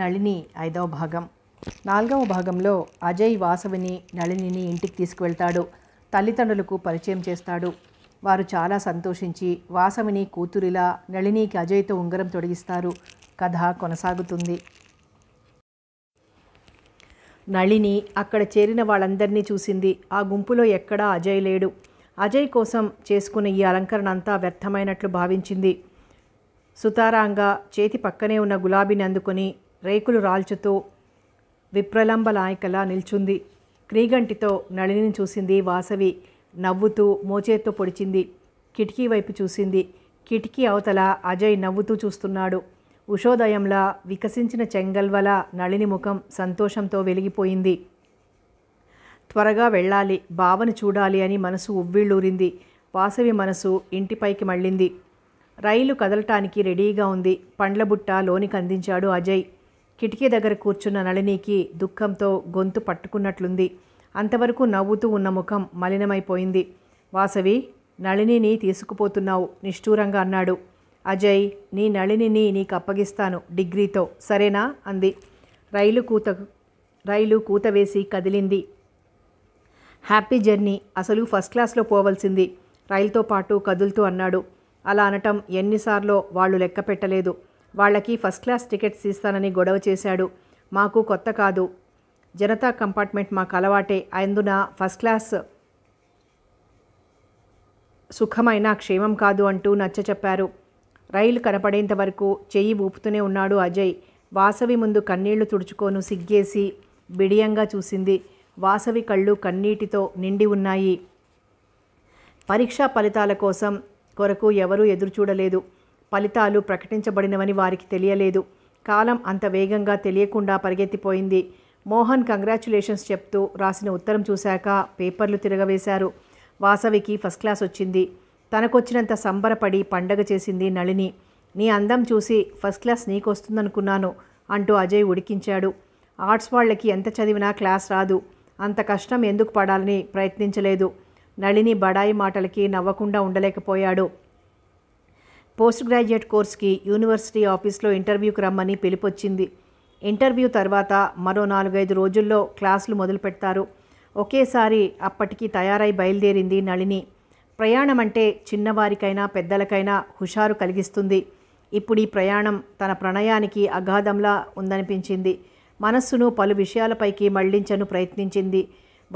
నళిని ఐదవ భాగం నాలుగవ భాగంలో అజయ్ వాసవిని నళినిని ఇంటికి తీసుకువెళ్తాడు తల్లిదండ్రులకు పరిచయం చేస్తాడు వారు చాలా సంతోషించి వాసవిని కూతురిలా నళినికి అజయ్తో ఉంగరం తొడిగిస్తారు కథ కొనసాగుతుంది నళిని అక్కడ చేరిన వాళ్ళందరినీ చూసింది ఆ గుంపులో ఎక్కడా అజయ్ లేడు అజయ్ కోసం చేసుకున్న ఈ అలంకరణ అంతా వ్యర్థమైనట్లు భావించింది సుతారాంగా చేతి పక్కనే ఉన్న గులాబీని అందుకొని రేకులు రాల్చుతూ నాయకలా నిల్చుంది క్రీగంటితో నళిని చూసింది వాసవి నవ్వుతూ మోచేత్తో పొడిచింది కిటికీ వైపు చూసింది కిటికీ అవతల అజయ్ నవ్వుతూ చూస్తున్నాడు ఉషోదయంలా వికసించిన చెంగల్వల నళిని ముఖం సంతోషంతో వెలిగిపోయింది త్వరగా వెళ్ళాలి భావన చూడాలి అని మనసు ఉవ్విళ్ళూరింది వాసవి మనసు ఇంటిపైకి మళ్ళింది రైలు కదలటానికి రెడీగా ఉంది పండ్లబుట్ట లోనికి అందించాడు అజయ్ కిటికీ దగ్గర కూర్చున్న నళినికి దుఃఖంతో గొంతు పట్టుకున్నట్లుంది అంతవరకు నవ్వుతూ ఉన్న ముఖం మలినమైపోయింది వాసవి నళినిని తీసుకుపోతున్నావు నిష్ఠూరంగా అన్నాడు అజయ్ నీ నళినిని నీకు అప్పగిస్తాను డిగ్రీతో సరేనా అంది రైలు కూత రైలు కూత వేసి కదిలింది హ్యాపీ జర్నీ అసలు ఫస్ట్ క్లాస్లో పోవలసింది రైల్తో పాటు కదులుతూ అన్నాడు అలా అనటం ఎన్నిసార్లో వాళ్ళు లెక్క పెట్టలేదు వాళ్ళకి ఫస్ట్ క్లాస్ టికెట్స్ ఇస్తానని గొడవ చేశాడు మాకు కొత్త కాదు జనతా కంపార్ట్మెంట్ మాకు అలవాటే అందున ఫస్ట్ క్లాస్ సుఖమైన క్షేమం కాదు అంటూ నచ్చ చెప్పారు రైలు కనపడేంత వరకు చెయ్యి ఊపుతూనే ఉన్నాడు అజయ్ వాసవి ముందు కన్నీళ్లు తుడుచుకోను సిగ్గేసి బిడియంగా చూసింది వాసవి కళ్ళు కన్నీటితో నిండి ఉన్నాయి పరీక్షా ఫలితాల కోసం కొరకు ఎవరూ ఎదురుచూడలేదు ఫలితాలు ప్రకటించబడినవని వారికి తెలియలేదు కాలం అంత వేగంగా తెలియకుండా పరిగెత్తిపోయింది మోహన్ కంగ్రాచులేషన్స్ చెప్తూ రాసిన ఉత్తరం చూశాక పేపర్లు తిరగవేశారు వాసవికి ఫస్ట్ క్లాస్ వచ్చింది తనకొచ్చినంత సంబరపడి పండగ చేసింది నళిని నీ అందం చూసి ఫస్ట్ క్లాస్ నీకొస్తుందనుకున్నాను అంటూ అజయ్ ఉడికించాడు ఆర్ట్స్ వాళ్ళకి ఎంత చదివినా క్లాస్ రాదు అంత కష్టం ఎందుకు పడాలని ప్రయత్నించలేదు నళిని బడాయి మాటలకి నవ్వకుండా ఉండలేకపోయాడు పోస్ట్ గ్రాడ్యుయేట్ కోర్స్కి యూనివర్సిటీ ఆఫీస్లో ఇంటర్వ్యూకి రమ్మని పిలిపొచ్చింది ఇంటర్వ్యూ తర్వాత మరో నాలుగైదు రోజుల్లో క్లాసులు మొదలు పెడతారు ఒకేసారి అప్పటికి తయారై బయలుదేరింది నళిని ప్రయాణం అంటే చిన్నవారికైనా పెద్దలకైనా హుషారు కలిగిస్తుంది ఇప్పుడు ఈ ప్రయాణం తన ప్రణయానికి అగాధంలా ఉందనిపించింది మనస్సును పలు విషయాలపైకి మళ్లించను ప్రయత్నించింది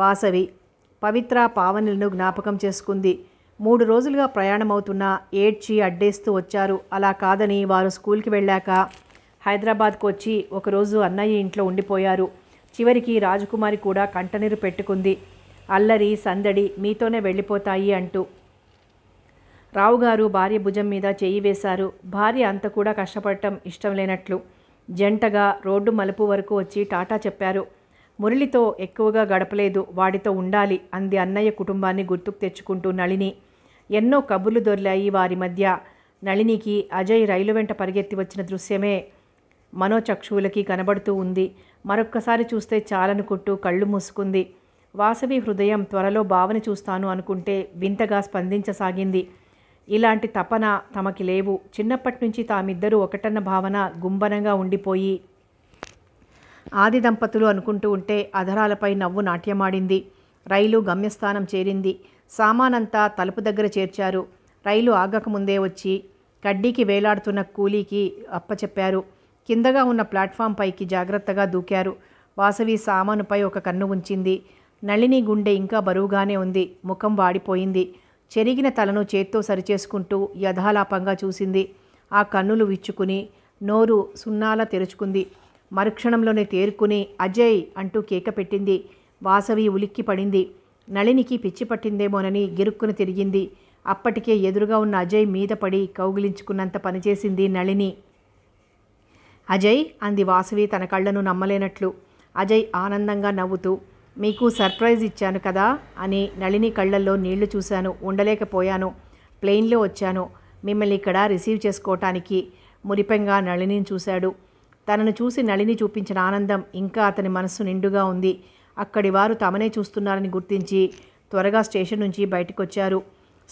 వాసవి పవిత్ర పావనులను జ్ఞాపకం చేసుకుంది మూడు రోజులుగా ప్రయాణమవుతున్నా ఏడ్చి అడ్డేస్తూ వచ్చారు అలా కాదని వారు స్కూల్కి వెళ్ళాక హైదరాబాద్కు వచ్చి ఒకరోజు అన్నయ్య ఇంట్లో ఉండిపోయారు చివరికి రాజకుమారి కూడా కంటనీరు పెట్టుకుంది అల్లరి సందడి మీతోనే వెళ్ళిపోతాయి అంటూ రావుగారు భార్య భుజం మీద చేయి వేశారు భార్య అంత కూడా కష్టపడటం ఇష్టం లేనట్లు జంటగా రోడ్డు మలుపు వరకు వచ్చి టాటా చెప్పారు మురళితో ఎక్కువగా గడపలేదు వాడితో ఉండాలి అంది అన్నయ్య కుటుంబాన్ని గుర్తుకు తెచ్చుకుంటూ నళిని ఎన్నో కబుర్లు దొర్లాయి వారి మధ్య నళినికి అజయ్ రైలు వెంట పరిగెత్తి వచ్చిన దృశ్యమే మనోచక్షువులకి కనబడుతూ ఉంది మరొక్కసారి చూస్తే చాలనుకుంటూ కళ్ళు మూసుకుంది వాసవి హృదయం త్వరలో భావన చూస్తాను అనుకుంటే వింతగా స్పందించసాగింది ఇలాంటి తపన తమకి లేవు చిన్నప్పటి నుంచి తామిద్దరూ ఒకటన్న భావన గుంబనంగా ఉండిపోయి ఆది దంపతులు అనుకుంటూ ఉంటే అధరాలపై నవ్వు నాట్యమాడింది రైలు గమ్యస్థానం చేరింది సామానంతా తలుపు దగ్గర చేర్చారు రైలు ఆగకముందే వచ్చి కడ్డీకి వేలాడుతున్న కూలీకి అప్పచెప్పారు కిందగా ఉన్న ప్లాట్ఫామ్ పైకి జాగ్రత్తగా దూకారు వాసవి సామానుపై ఒక కన్ను ఉంచింది నళిని గుండె ఇంకా బరువుగానే ఉంది ముఖం వాడిపోయింది చెరిగిన తలను చేత్తో సరిచేసుకుంటూ యథాలాపంగా చూసింది ఆ కన్నులు విచ్చుకుని నోరు సున్నాల తెరుచుకుంది మరుక్షణంలోనే తేరుకుని అజయ్ అంటూ కేక పెట్టింది వాసవి ఉలిక్కి పడింది నళినికి పిచ్చి పట్టిందేమోనని గిరుక్కును తిరిగింది అప్పటికే ఎదురుగా ఉన్న అజయ్ మీద పడి కౌగిలించుకున్నంత పనిచేసింది నళిని అజయ్ అంది వాసవి తన కళ్ళను నమ్మలేనట్లు అజయ్ ఆనందంగా నవ్వుతూ మీకు సర్ప్రైజ్ ఇచ్చాను కదా అని నళిని కళ్ళల్లో నీళ్లు చూశాను ఉండలేకపోయాను ప్లెయిన్లో వచ్చాను మిమ్మల్ని ఇక్కడ రిసీవ్ చేసుకోవటానికి మురిపెంగా నళిని చూశాడు తనను చూసి నళిని చూపించిన ఆనందం ఇంకా అతని మనస్సు నిండుగా ఉంది అక్కడి వారు తమనే చూస్తున్నారని గుర్తించి త్వరగా స్టేషన్ నుంచి బయటకు వచ్చారు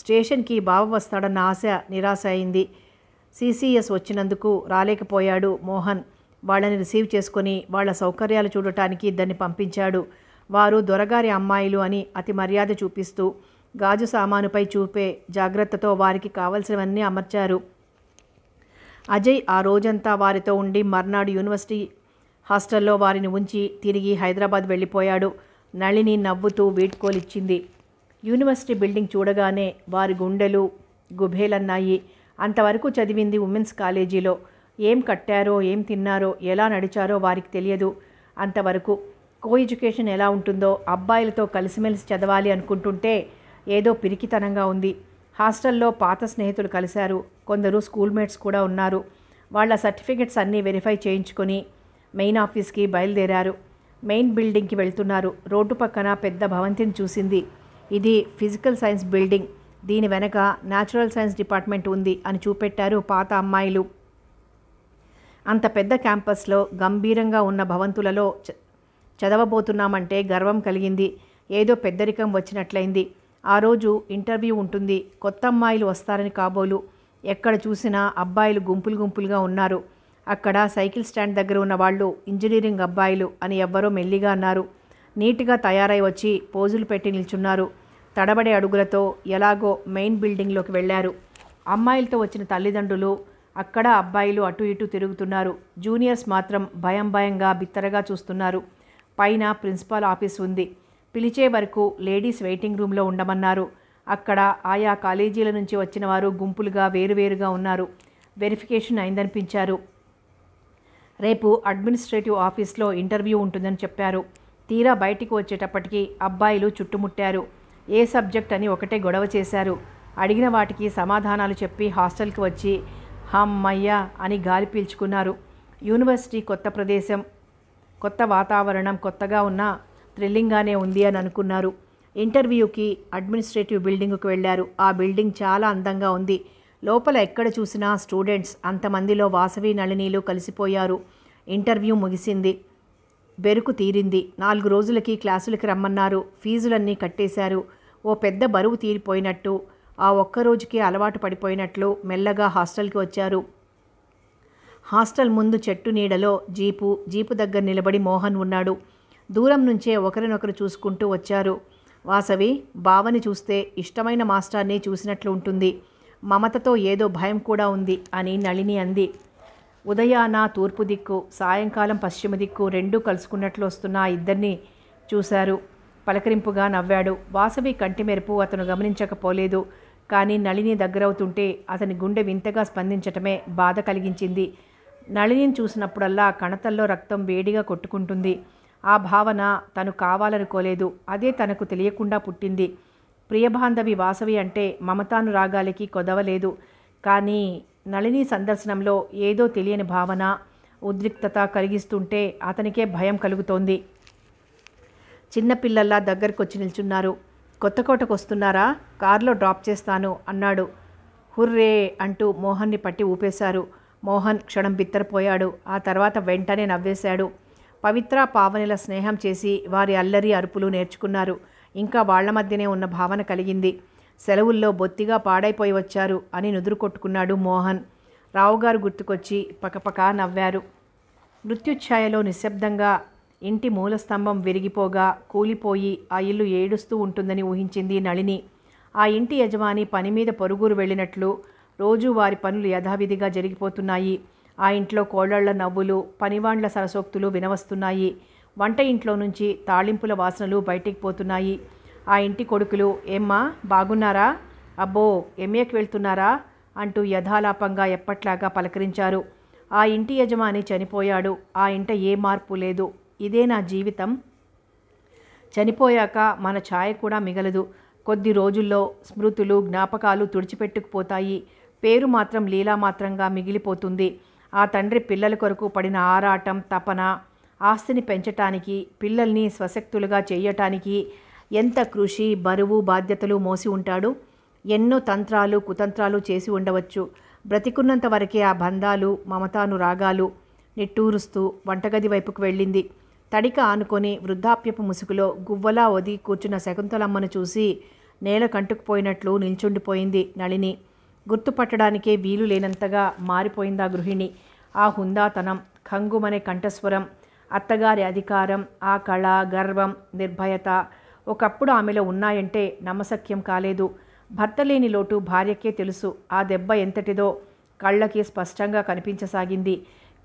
స్టేషన్కి బావ వస్తాడన్న ఆశ నిరాశ అయింది సీసీఎస్ వచ్చినందుకు రాలేకపోయాడు మోహన్ వాళ్ళని రిసీవ్ చేసుకొని వాళ్ళ సౌకర్యాలు చూడటానికి ఇద్దరిని పంపించాడు వారు దొరగారి అమ్మాయిలు అని అతి మర్యాద చూపిస్తూ గాజు సామానుపై చూపే జాగ్రత్తతో వారికి కావలసినవన్నీ అమర్చారు అజయ్ ఆ రోజంతా వారితో ఉండి మర్నాడు యూనివర్సిటీ హాస్టల్లో వారిని ఉంచి తిరిగి హైదరాబాద్ వెళ్ళిపోయాడు నళిని నవ్వుతూ వీడ్కోలిచ్చింది యూనివర్సిటీ బిల్డింగ్ చూడగానే వారి గుండెలు గుబేలన్నాయి అంతవరకు చదివింది ఉమెన్స్ కాలేజీలో ఏం కట్టారో ఏం తిన్నారో ఎలా నడిచారో వారికి తెలియదు అంతవరకు కో ఎడ్యుకేషన్ ఎలా ఉంటుందో అబ్బాయిలతో కలిసిమెలిసి చదవాలి అనుకుంటుంటే ఏదో పిరికితనంగా ఉంది హాస్టల్లో పాత స్నేహితులు కలిశారు కొందరు స్కూల్మేట్స్ కూడా ఉన్నారు వాళ్ళ సర్టిఫికెట్స్ అన్నీ వెరిఫై చేయించుకొని మెయిన్ ఆఫీస్కి బయలుదేరారు మెయిన్ బిల్డింగ్కి వెళ్తున్నారు రోడ్డు పక్కన పెద్ద భవంతిని చూసింది ఇది ఫిజికల్ సైన్స్ బిల్డింగ్ దీని వెనక న్యాచురల్ సైన్స్ డిపార్ట్మెంట్ ఉంది అని చూపెట్టారు పాత అమ్మాయిలు అంత పెద్ద క్యాంపస్లో గంభీరంగా ఉన్న భవంతులలో చదవబోతున్నామంటే గర్వం కలిగింది ఏదో పెద్దరికం వచ్చినట్లయింది ఆ రోజు ఇంటర్వ్యూ ఉంటుంది కొత్త అమ్మాయిలు వస్తారని కాబోలు ఎక్కడ చూసినా అబ్బాయిలు గుంపులు గుంపులుగా ఉన్నారు అక్కడ సైకిల్ స్టాండ్ దగ్గర ఉన్న వాళ్ళు ఇంజనీరింగ్ అబ్బాయిలు అని ఎవ్వరో మెల్లిగా అన్నారు నీట్గా తయారై వచ్చి పోజులు పెట్టి నిల్చున్నారు తడబడే అడుగులతో ఎలాగో మెయిన్ బిల్డింగ్లోకి వెళ్ళారు అమ్మాయిలతో వచ్చిన తల్లిదండ్రులు అక్కడ అబ్బాయిలు అటు ఇటు తిరుగుతున్నారు జూనియర్స్ మాత్రం భయం భయంగా బిత్తరగా చూస్తున్నారు పైన ప్రిన్సిపాల్ ఆఫీస్ ఉంది పిలిచే వరకు లేడీస్ వెయిటింగ్ రూమ్లో ఉండమన్నారు అక్కడ ఆయా కాలేజీల నుంచి వచ్చిన వారు గుంపులుగా వేరువేరుగా ఉన్నారు వెరిఫికేషన్ అయిందనిపించారు రేపు అడ్మినిస్ట్రేటివ్ ఆఫీస్లో ఇంటర్వ్యూ ఉంటుందని చెప్పారు తీరా బయటికి వచ్చేటప్పటికి అబ్బాయిలు చుట్టుముట్టారు ఏ సబ్జెక్ట్ అని ఒకటే గొడవ చేశారు అడిగిన వాటికి సమాధానాలు చెప్పి హాస్టల్కి వచ్చి హమ్మయ్యా అని గాలి పీల్చుకున్నారు యూనివర్సిటీ కొత్త ప్రదేశం కొత్త వాతావరణం కొత్తగా ఉన్న థ్రిల్లింగ్గానే ఉంది అని అనుకున్నారు ఇంటర్వ్యూకి అడ్మినిస్ట్రేటివ్ బిల్డింగ్కు వెళ్ళారు ఆ బిల్డింగ్ చాలా అందంగా ఉంది లోపల ఎక్కడ చూసినా స్టూడెంట్స్ అంతమందిలో వాసవి నళినీలు కలిసిపోయారు ఇంటర్వ్యూ ముగిసింది బెరుకు తీరింది నాలుగు రోజులకి క్లాసులకి రమ్మన్నారు ఫీజులన్నీ కట్టేశారు ఓ పెద్ద బరువు తీరిపోయినట్టు ఆ ఒక్కరోజుకి అలవాటు పడిపోయినట్లు మెల్లగా హాస్టల్కి వచ్చారు హాస్టల్ ముందు చెట్టు నీడలో జీపు జీపు దగ్గర నిలబడి మోహన్ ఉన్నాడు దూరం నుంచే ఒకరినొకరు చూసుకుంటూ వచ్చారు వాసవి బావని చూస్తే ఇష్టమైన మాస్టర్ని చూసినట్లు ఉంటుంది మమతతో ఏదో భయం కూడా ఉంది అని నళిని అంది ఉదయాన తూర్పు దిక్కు సాయంకాలం పశ్చిమ దిక్కు రెండూ కలుసుకున్నట్లు వస్తున్న ఆ ఇద్దరిని చూశారు పలకరింపుగా నవ్వాడు వాసవి కంటి మెరుపు అతను గమనించకపోలేదు కానీ నళిని దగ్గరవుతుంటే అతని గుండె వింతగా స్పందించటమే బాధ కలిగించింది నళినిని చూసినప్పుడల్లా కణతల్లో రక్తం వేడిగా కొట్టుకుంటుంది ఆ భావన తను కావాలనుకోలేదు అదే తనకు తెలియకుండా పుట్టింది ప్రియబాంధవి వాసవి అంటే మమతానురాగాలకి కొదవలేదు కానీ నళిని సందర్శనంలో ఏదో తెలియని భావన ఉద్రిక్తత కలిగిస్తుంటే అతనికే భయం కలుగుతోంది చిన్నపిల్లల్లా దగ్గరకొచ్చి నిల్చున్నారు కొత్తకోటకు వస్తున్నారా కారులో డ్రాప్ చేస్తాను అన్నాడు హుర్రే అంటూ మోహన్ని పట్టి ఊపేశారు మోహన్ క్షణం బిత్తరపోయాడు ఆ తర్వాత వెంటనే నవ్వేశాడు పవిత్ర పావనిల స్నేహం చేసి వారి అల్లరి అరుపులు నేర్చుకున్నారు ఇంకా వాళ్ల మధ్యనే ఉన్న భావన కలిగింది సెలవుల్లో బొత్తిగా పాడైపోయి వచ్చారు అని నుదురు కొట్టుకున్నాడు మోహన్ రావుగారు గుర్తుకొచ్చి పకపక నవ్వారు మృత్యుఛాయలో నిశ్శబ్దంగా ఇంటి మూలస్తంభం విరిగిపోగా కూలిపోయి ఆ ఇల్లు ఏడుస్తూ ఉంటుందని ఊహించింది నళిని ఆ ఇంటి యజమాని పని మీద పొరుగురు వెళ్ళినట్లు రోజూ వారి పనులు యథావిధిగా జరిగిపోతున్నాయి ఆ ఇంట్లో కోళ్ళళ్ల నవ్వులు పనివాండ్ల సరసోక్తులు వినవస్తున్నాయి వంట ఇంట్లో నుంచి తాళింపుల వాసనలు బయటికి పోతున్నాయి ఆ ఇంటి కొడుకులు ఏమ్మా బాగున్నారా అబ్బో ఎంఏకి వెళ్తున్నారా అంటూ యథాలాపంగా ఎప్పట్లాగా పలకరించారు ఆ ఇంటి యజమాని చనిపోయాడు ఆ ఇంట ఏ మార్పు లేదు ఇదే నా జీవితం చనిపోయాక మన ఛాయ కూడా మిగలదు కొద్ది రోజుల్లో స్మృతులు జ్ఞాపకాలు తుడిచిపెట్టుకుపోతాయి పేరు మాత్రం లీలామాత్రంగా మిగిలిపోతుంది ఆ తండ్రి పిల్లల కొరకు పడిన ఆరాటం తపన ఆస్తిని పెంచటానికి పిల్లల్ని స్వశక్తులుగా చేయటానికి ఎంత కృషి బరువు బాధ్యతలు మోసి ఉంటాడు ఎన్నో తంత్రాలు కుతంత్రాలు చేసి ఉండవచ్చు బ్రతికున్నంత వరకే ఆ బంధాలు మమతానురాగాలు నిట్టూరుస్తూ వంటగది వైపుకు వెళ్ళింది తడిక ఆనుకొని వృద్ధాప్యపు ముసుగులో గువ్వలా ఒది కూర్చున్న శకుంతలమ్మను చూసి నేల కంటుకుపోయినట్లు నిల్చుండిపోయింది నళిని గుర్తుపట్టడానికే వీలు లేనంతగా మారిపోయిందా గృహిణి ఆ హుందాతనం ఖంగుమనే కంఠస్వరం అత్తగారి అధికారం ఆ కళ గర్వం నిర్భయత ఒకప్పుడు ఆమెలో ఉన్నాయంటే నమ్మసక్యం కాలేదు భర్త లేని లోటు భార్యకే తెలుసు ఆ దెబ్బ ఎంతటిదో కళ్ళకి స్పష్టంగా కనిపించసాగింది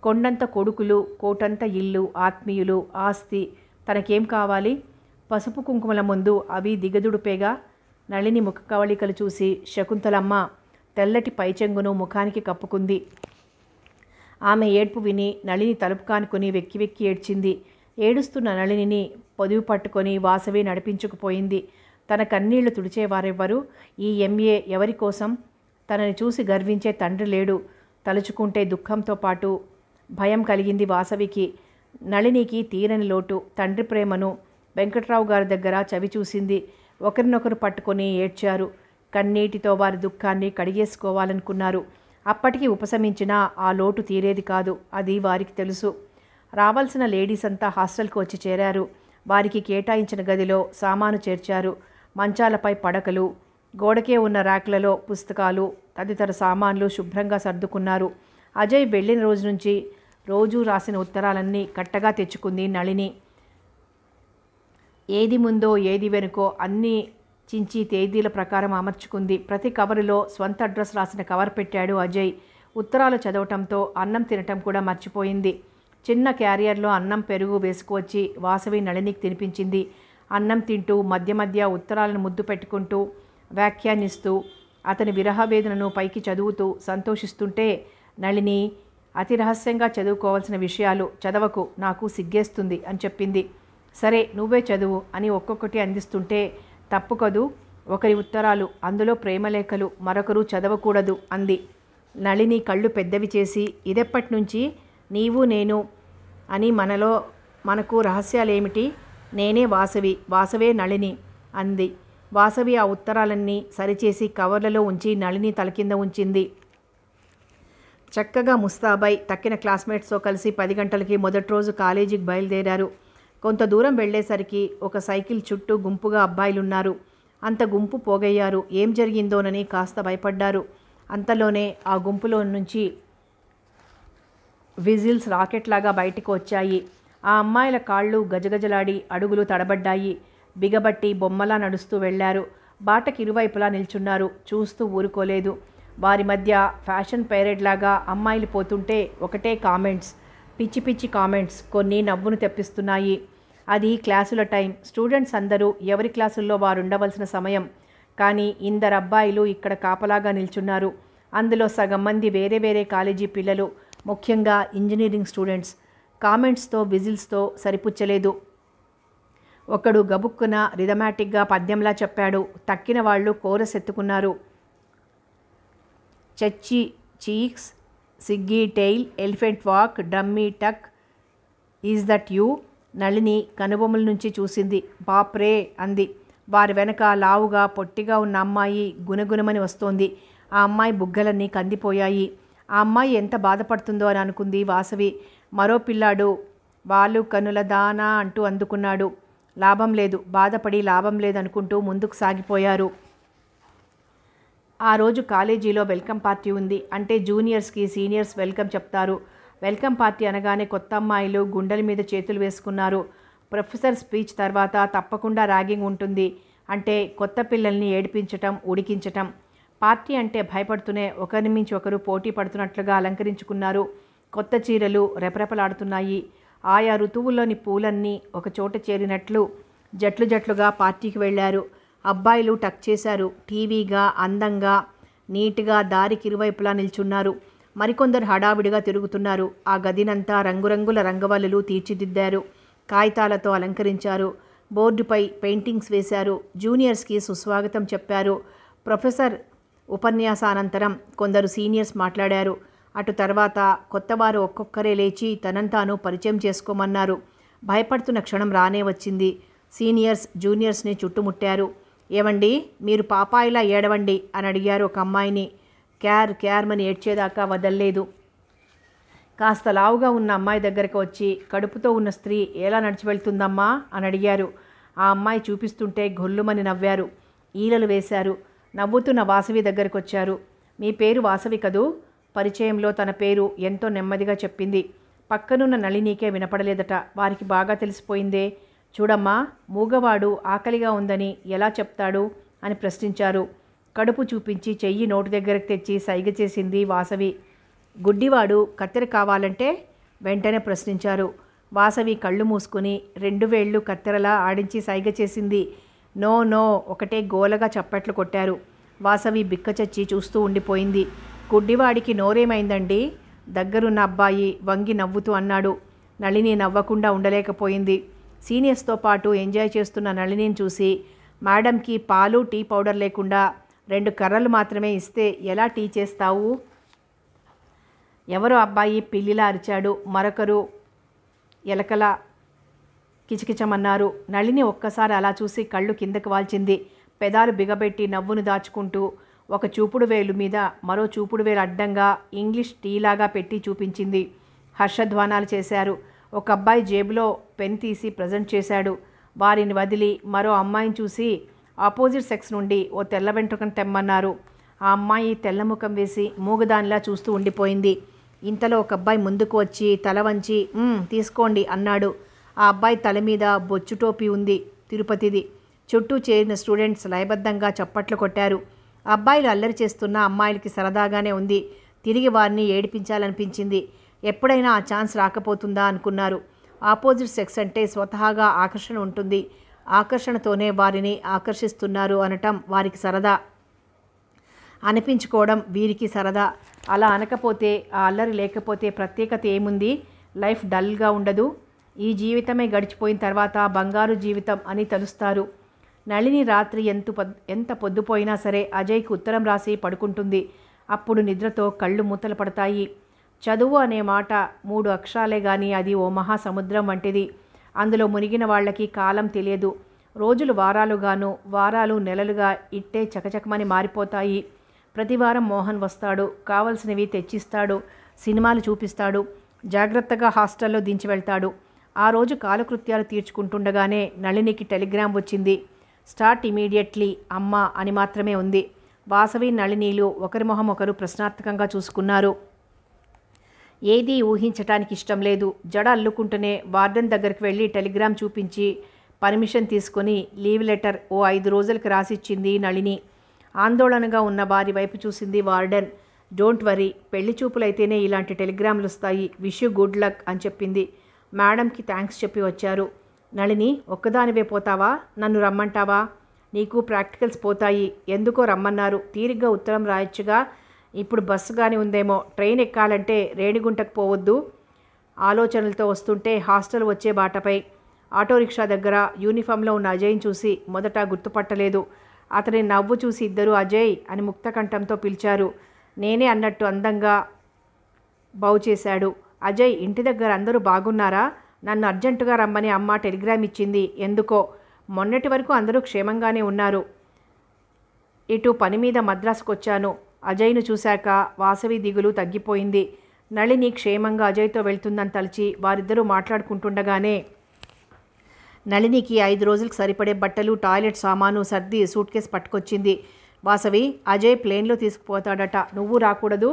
కొండంత కొడుకులు కోటంత ఇల్లు ఆత్మీయులు ఆస్తి తనకేం కావాలి పసుపు కుంకుమల ముందు అవి దిగదుడుపేగా నళిని ముఖ కవళికలు చూసి శకుంతలమ్మ తెల్లటి పైచెంగును ముఖానికి కప్పుకుంది ఆమె ఏడ్పు విని నళిని తలుపు కానుకొని వెక్కి వెక్కి ఏడ్చింది ఏడుస్తున్న నళినిని పొదువు పట్టుకొని వాసవి నడిపించుకుపోయింది తన కన్నీళ్లు తుడిచేవారెవ్వరు ఈ ఎంఏ ఎవరి కోసం తనని చూసి గర్వించే తండ్రి లేడు తలుచుకుంటే దుఃఖంతో పాటు భయం కలిగింది వాసవికి నళినికి తీరని లోటు తండ్రి ప్రేమను వెంకట్రావు గారి దగ్గర చవి చూసింది ఒకరినొకరు పట్టుకొని ఏడ్చారు కన్నీటితో వారి దుఃఖాన్ని కడిగేసుకోవాలనుకున్నారు అప్పటికి ఉపశమించినా ఆ లోటు తీరేది కాదు అది వారికి తెలుసు రావాల్సిన లేడీస్ అంతా హాస్టల్కు వచ్చి చేరారు వారికి కేటాయించిన గదిలో సామాను చేర్చారు మంచాలపై పడకలు గోడకే ఉన్న ర్యాక్లలో పుస్తకాలు తదితర సామాన్లు శుభ్రంగా సర్దుకున్నారు అజయ్ వెళ్ళిన రోజు నుంచి రోజూ రాసిన ఉత్తరాలన్నీ కట్టగా తెచ్చుకుంది నళిని ఏది ముందో ఏది వెనుకో అన్నీ చించి తేదీల ప్రకారం అమర్చుకుంది ప్రతి కవరులో స్వంత అడ్రస్ రాసిన కవర్ పెట్టాడు అజయ్ ఉత్తరాలు చదవటంతో అన్నం తినటం కూడా మర్చిపోయింది చిన్న క్యారియర్లో అన్నం పెరుగు వేసుకువచ్చి వాసవి నళినికి తినిపించింది అన్నం తింటూ మధ్య మధ్య ఉత్తరాలను ముద్దు పెట్టుకుంటూ వ్యాఖ్యానిస్తూ అతని విరహవేదనను పైకి చదువుతూ సంతోషిస్తుంటే నళిని అతి రహస్యంగా చదువుకోవాల్సిన విషయాలు చదవకు నాకు సిగ్గేస్తుంది అని చెప్పింది సరే నువ్వే చదువు అని ఒక్కొక్కటి అందిస్తుంటే తప్పుకదు ఒకరి ఉత్తరాలు అందులో ప్రేమలేఖలు మరొకరు చదవకూడదు అంది నళిని కళ్ళు పెద్దవి చేసి ఇదెప్పటి నుంచి నీవు నేను అని మనలో మనకు రహస్యాలేమిటి నేనే వాసవి వాసవే నళిని అంది వాసవి ఆ ఉత్తరాలన్నీ సరిచేసి కవర్లలో ఉంచి నళిని తలకింద ఉంచింది చక్కగా ముస్తాబాయ్ తక్కిన క్లాస్మేట్స్తో కలిసి పది గంటలకి మొదటి రోజు కాలేజీకి బయలుదేరారు కొంత దూరం వెళ్లేసరికి ఒక సైకిల్ చుట్టూ గుంపుగా అబ్బాయిలున్నారు అంత గుంపు పోగయ్యారు ఏం జరిగిందోనని కాస్త భయపడ్డారు అంతలోనే ఆ గుంపులో నుంచి విజిల్స్ రాకెట్లాగా బయటకు వచ్చాయి ఆ అమ్మాయిల కాళ్ళు గజగజలాడి అడుగులు తడబడ్డాయి బిగబట్టి బొమ్మలా నడుస్తూ వెళ్లారు బాటకి ఇరువైపులా నిల్చున్నారు చూస్తూ ఊరుకోలేదు వారి మధ్య ఫ్యాషన్ పైరేడ్ లాగా అమ్మాయిలు పోతుంటే ఒకటే కామెంట్స్ పిచ్చి పిచ్చి కామెంట్స్ కొన్ని నవ్వును తెప్పిస్తున్నాయి అది క్లాసుల టైం స్టూడెంట్స్ అందరూ ఎవరి క్లాసుల్లో వారు ఉండవలసిన సమయం కానీ ఇందరు అబ్బాయిలు ఇక్కడ కాపలాగా నిల్చున్నారు అందులో సగం మంది వేరే వేరే కాలేజీ పిల్లలు ముఖ్యంగా ఇంజనీరింగ్ స్టూడెంట్స్ కామెంట్స్తో విజిల్స్తో సరిపుచ్చలేదు ఒకడు గబుక్కున రిథమాటిక్గా పద్యంలా చెప్పాడు తక్కిన వాళ్ళు కోరస్ ఎత్తుకున్నారు చచ్చి చీక్స్ సిగ్గీ tail elephant walk dummy tuck is that you Nalini కనుబొమ్మల నుంచి చూసింది బాప్రే అంది వారి వెనక లావుగా పొట్టిగా ఉన్న అమ్మాయి గుణగుణమని వస్తోంది ఆ అమ్మాయి బుగ్గలన్నీ కందిపోయాయి ఆ అమ్మాయి ఎంత బాధపడుతుందో అని అనుకుంది వాసవి మరో పిల్లాడు వాళ్ళు కనుల దానా అంటూ అందుకున్నాడు లాభం లేదు బాధపడి లాభం లేదనుకుంటూ ముందుకు సాగిపోయారు ఆ రోజు కాలేజీలో వెల్కమ్ పార్టీ ఉంది అంటే జూనియర్స్కి సీనియర్స్ వెల్కమ్ చెప్తారు వెల్కమ్ పార్టీ అనగానే కొత్త అమ్మాయిలు గుండెల మీద చేతులు వేసుకున్నారు ప్రొఫెసర్ స్పీచ్ తర్వాత తప్పకుండా ర్యాగింగ్ ఉంటుంది అంటే కొత్త పిల్లల్ని ఏడిపించటం ఉడికించటం పార్టీ అంటే భయపడుతూనే ఒకరి మించి ఒకరు పోటీ పడుతున్నట్లుగా అలంకరించుకున్నారు కొత్త చీరలు రెపరెపలాడుతున్నాయి ఆయా ఋతువుల్లోని పూలన్నీ ఒక చోట చేరినట్లు జట్లు జట్లుగా పార్టీకి వెళ్ళారు అబ్బాయిలు టక్ చేశారు టీవీగా అందంగా నీట్గా దారికి ఇరువైపులా నిల్చున్నారు మరికొందరు హడావిడిగా తిరుగుతున్నారు ఆ గదినంతా రంగురంగుల రంగవల్లులు తీర్చిదిద్దారు కాగితాలతో అలంకరించారు బోర్డుపై పెయింటింగ్స్ వేశారు జూనియర్స్కి సుస్వాగతం చెప్పారు ప్రొఫెసర్ ఉపన్యాసానంతరం కొందరు సీనియర్స్ మాట్లాడారు అటు తర్వాత కొత్తవారు ఒక్కొక్కరే లేచి తనంతాను పరిచయం చేసుకోమన్నారు భయపడుతున్న క్షణం రానే వచ్చింది సీనియర్స్ జూనియర్స్ని చుట్టుముట్టారు ఏవండి మీరు పాపాయిలా ఏడవండి అని అడిగారు ఒక అమ్మాయిని క్యార్ క్యార్మని ఏడ్చేదాకా వదల్లేదు కాస్త లావుగా ఉన్న అమ్మాయి దగ్గరకు వచ్చి కడుపుతో ఉన్న స్త్రీ ఎలా నడిచి వెళ్తుందమ్మా అని అడిగారు ఆ అమ్మాయి చూపిస్తుంటే గొల్లుమని నవ్వారు ఈలలు వేశారు నవ్వుతున్న వాసవి దగ్గరకు వచ్చారు మీ పేరు వాసవి కదూ పరిచయంలో తన పేరు ఎంతో నెమ్మదిగా చెప్పింది పక్కనున్న నళినీకే వినపడలేదట వారికి బాగా తెలిసిపోయిందే చూడమ్మా మూగవాడు ఆకలిగా ఉందని ఎలా చెప్తాడు అని ప్రశ్నించారు కడుపు చూపించి చెయ్యి నోటి దగ్గరకు తెచ్చి సైగ చేసింది వాసవి గుడ్డివాడు కత్తెర కావాలంటే వెంటనే ప్రశ్నించారు వాసవి కళ్ళు మూసుకుని రెండు వేళ్ళు కత్తెరలా ఆడించి సైగ చేసింది నో నో ఒకటే గోలగా చప్పట్లు కొట్టారు వాసవి బిక్కచచ్చి చూస్తూ ఉండిపోయింది గుడ్డివాడికి నోరేమైందండి దగ్గరున్న అబ్బాయి వంగి నవ్వుతూ అన్నాడు నళిని నవ్వకుండా ఉండలేకపోయింది సీనియర్స్తో పాటు ఎంజాయ్ చేస్తున్న నళినిని చూసి మేడంకి పాలు టీ పౌడర్ లేకుండా రెండు కర్రలు మాత్రమే ఇస్తే ఎలా టీ చేస్తావు ఎవరో అబ్బాయి పిల్లిలా అరిచాడు మరొకరు ఎలకల కిచకిచమన్నారు నళిని ఒక్కసారి అలా చూసి కళ్ళు కిందకు వాల్చింది పెదాలు బిగబెట్టి నవ్వును దాచుకుంటూ ఒక చూపుడు వేలు మీద మరో చూపుడు వేలు అడ్డంగా ఇంగ్లీష్ టీలాగా పెట్టి చూపించింది హర్షధ్వానాలు చేశారు ఒక అబ్బాయి జేబులో పెన్ తీసి ప్రజెంట్ చేశాడు వారిని వదిలి మరో అమ్మాయిని చూసి ఆపోజిట్ సెక్స్ నుండి ఓ తెల్ల వెంట్రుకను తెమ్మన్నారు ఆ అమ్మాయి తెల్ల ముఖం వేసి మూగదానిలా చూస్తూ ఉండిపోయింది ఇంతలో ఒక అబ్బాయి ముందుకు వచ్చి తల వంచి తీసుకోండి అన్నాడు ఆ అబ్బాయి తల మీద బొచ్చు టోపీ ఉంది తిరుపతిది చుట్టూ చేరిన స్టూడెంట్స్ లయబద్ధంగా చప్పట్లు కొట్టారు అబ్బాయిలు అల్లరి చేస్తున్న అమ్మాయిలకి సరదాగానే ఉంది తిరిగి వారిని ఏడిపించాలనిపించింది ఎప్పుడైనా ఆ ఛాన్స్ రాకపోతుందా అనుకున్నారు ఆపోజిట్ సెక్స్ అంటే స్వతహాగా ఆకర్షణ ఉంటుంది ఆకర్షణతోనే వారిని ఆకర్షిస్తున్నారు అనటం వారికి సరదా అనిపించుకోవడం వీరికి సరదా అలా అనకపోతే ఆ అల్లరి లేకపోతే ప్రత్యేకత ఏముంది లైఫ్ డల్గా ఉండదు ఈ జీవితమే గడిచిపోయిన తర్వాత బంగారు జీవితం అని తలుస్తారు నళిని రాత్రి ఎంత ఎంత పొద్దుపోయినా సరే అజయ్కి ఉత్తరం రాసి పడుకుంటుంది అప్పుడు నిద్రతో కళ్ళు మూతలు పడతాయి చదువు అనే మాట మూడు అక్షరాలే కానీ అది ఓ మహాసముద్రం వంటిది అందులో మునిగిన వాళ్ళకి కాలం తెలియదు రోజులు వారాలుగాను వారాలు నెలలుగా ఇట్టే చకచకమని మారిపోతాయి ప్రతివారం మోహన్ వస్తాడు కావలసినవి తెచ్చిస్తాడు సినిమాలు చూపిస్తాడు జాగ్రత్తగా హాస్టల్లో దించి వెళ్తాడు ఆ రోజు కాలకృత్యాలు తీర్చుకుంటుండగానే నళినికి టెలిగ్రామ్ వచ్చింది స్టార్ట్ ఇమీడియట్లీ అమ్మ అని మాత్రమే ఉంది వాసవి నళినీలు ఒకరి మొహం ఒకరు ప్రశ్నార్థకంగా చూసుకున్నారు ఏదీ ఊహించటానికి ఇష్టం లేదు జడ అల్లుకుంటూనే వార్డెన్ దగ్గరికి వెళ్ళి టెలిగ్రామ్ చూపించి పర్మిషన్ తీసుకొని లీవ్ లెటర్ ఓ ఐదు రోజులకి రాసిచ్చింది నళిని ఆందోళనగా ఉన్న వారి వైపు చూసింది వార్డెన్ డోంట్ వరీ పెళ్లి చూపులైతేనే ఇలాంటి టెలిగ్రామ్లు వస్తాయి విష్ యూ గుడ్ లక్ అని చెప్పింది మేడంకి థ్యాంక్స్ చెప్పి వచ్చారు నళిని ఒక్కదానివే పోతావా నన్ను రమ్మంటావా నీకు ప్రాక్టికల్స్ పోతాయి ఎందుకో రమ్మన్నారు తీరిగ్గా ఉత్తరం రాయొచ్చుగా ఇప్పుడు బస్సు కానీ ఉందేమో ట్రైన్ ఎక్కాలంటే రేణిగుంటకు పోవద్దు ఆలోచనలతో వస్తుంటే హాస్టల్ వచ్చే బాటపై ఆటో రిక్షా దగ్గర యూనిఫామ్లో ఉన్న అజయ్ని చూసి మొదట గుర్తుపట్టలేదు అతని నవ్వు చూసి ఇద్దరు అజయ్ అని ముక్తకంఠంతో పిలిచారు నేనే అన్నట్టు అందంగా బావు చేశాడు అజయ్ ఇంటి దగ్గర అందరూ బాగున్నారా నన్ను అర్జెంటుగా రమ్మని అమ్మ టెలిగ్రామ్ ఇచ్చింది ఎందుకో మొన్నటి వరకు అందరూ క్షేమంగానే ఉన్నారు ఇటు పని మీద వచ్చాను అజయ్ను చూశాక వాసవి దిగులు తగ్గిపోయింది నళిని క్షేమంగా అజయ్తో వెళ్తుందని తలిచి వారిద్దరూ మాట్లాడుకుంటుండగానే నళినికి ఐదు రోజులకు సరిపడే బట్టలు టాయిలెట్ సామాను సర్ది సూట్ కేసు పట్టుకొచ్చింది వాసవి అజయ్ ప్లేన్లో తీసుకుపోతాడట నువ్వు రాకూడదు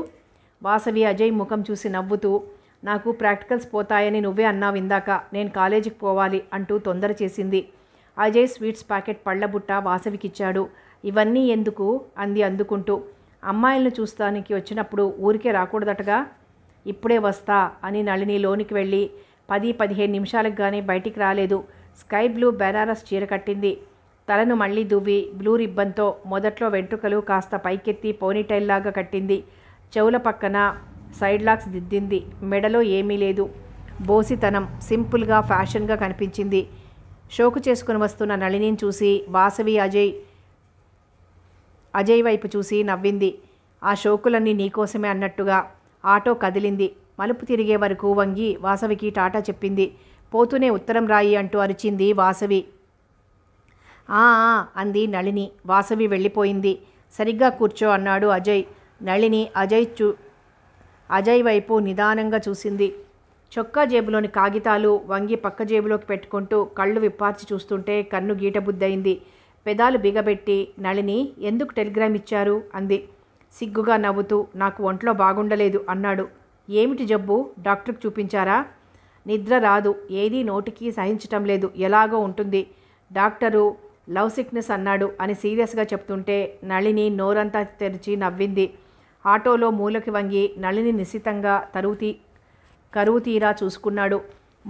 వాసవి అజయ్ ముఖం చూసి నవ్వుతూ నాకు ప్రాక్టికల్స్ పోతాయని నువ్వే అన్నావు ఇందాక నేను కాలేజీకి పోవాలి అంటూ తొందర చేసింది అజయ్ స్వీట్స్ ప్యాకెట్ పళ్ళబుట్ట వాసవికిచ్చాడు ఇవన్నీ ఎందుకు అంది అందుకుంటూ అమ్మాయిలను చూస్తానికి వచ్చినప్పుడు ఊరికే రాకూడదటగా ఇప్పుడే వస్తా అని నళిని లోనికి వెళ్ళి పది పదిహేను నిమిషాలకు కానీ బయటికి రాలేదు స్కై బ్లూ బెనారస్ చీర కట్టింది తలను మళ్ళీ దువ్వి బ్లూ రిబ్బన్తో మొదట్లో వెంట్రుకలు కాస్త పైకెత్తి పోనీటైల్లాగా కట్టింది చెవుల పక్కన సైడ్ లాక్స్ దిద్దింది మెడలో ఏమీ లేదు బోసితనం సింపుల్గా ఫ్యాషన్గా కనిపించింది షోకు చేసుకుని వస్తున్న నళినిని చూసి వాసవి అజయ్ అజయ్ వైపు చూసి నవ్వింది ఆ షోకులన్నీ నీకోసమే అన్నట్టుగా ఆటో కదిలింది మలుపు తిరిగే వరకు వంగి వాసవికి టాటా చెప్పింది పోతూనే ఉత్తరం రాయి అంటూ అరిచింది వాసవి ఆ అంది నళిని వాసవి వెళ్ళిపోయింది సరిగ్గా కూర్చో అన్నాడు అజయ్ నళిని అజయ్ చూ అజయ్ వైపు నిదానంగా చూసింది చొక్కా జేబులోని కాగితాలు వంగి పక్క జేబులోకి పెట్టుకుంటూ కళ్ళు విప్పార్చి చూస్తుంటే కన్ను గీటబుద్దయింది పెదాలు బిగబెట్టి నళిని ఎందుకు టెలిగ్రామ్ ఇచ్చారు అంది సిగ్గుగా నవ్వుతూ నాకు ఒంట్లో బాగుండలేదు అన్నాడు ఏమిటి జబ్బు డాక్టర్కి చూపించారా నిద్ర రాదు ఏదీ నోటికి సహించటం లేదు ఎలాగో ఉంటుంది డాక్టరు లవ్ సిక్నెస్ అన్నాడు అని సీరియస్గా చెప్తుంటే నళిని నోరంతా తెరిచి నవ్వింది ఆటోలో మూలకి వంగి నళిని నిశితంగా తరువుతి కరువు తీరా చూసుకున్నాడు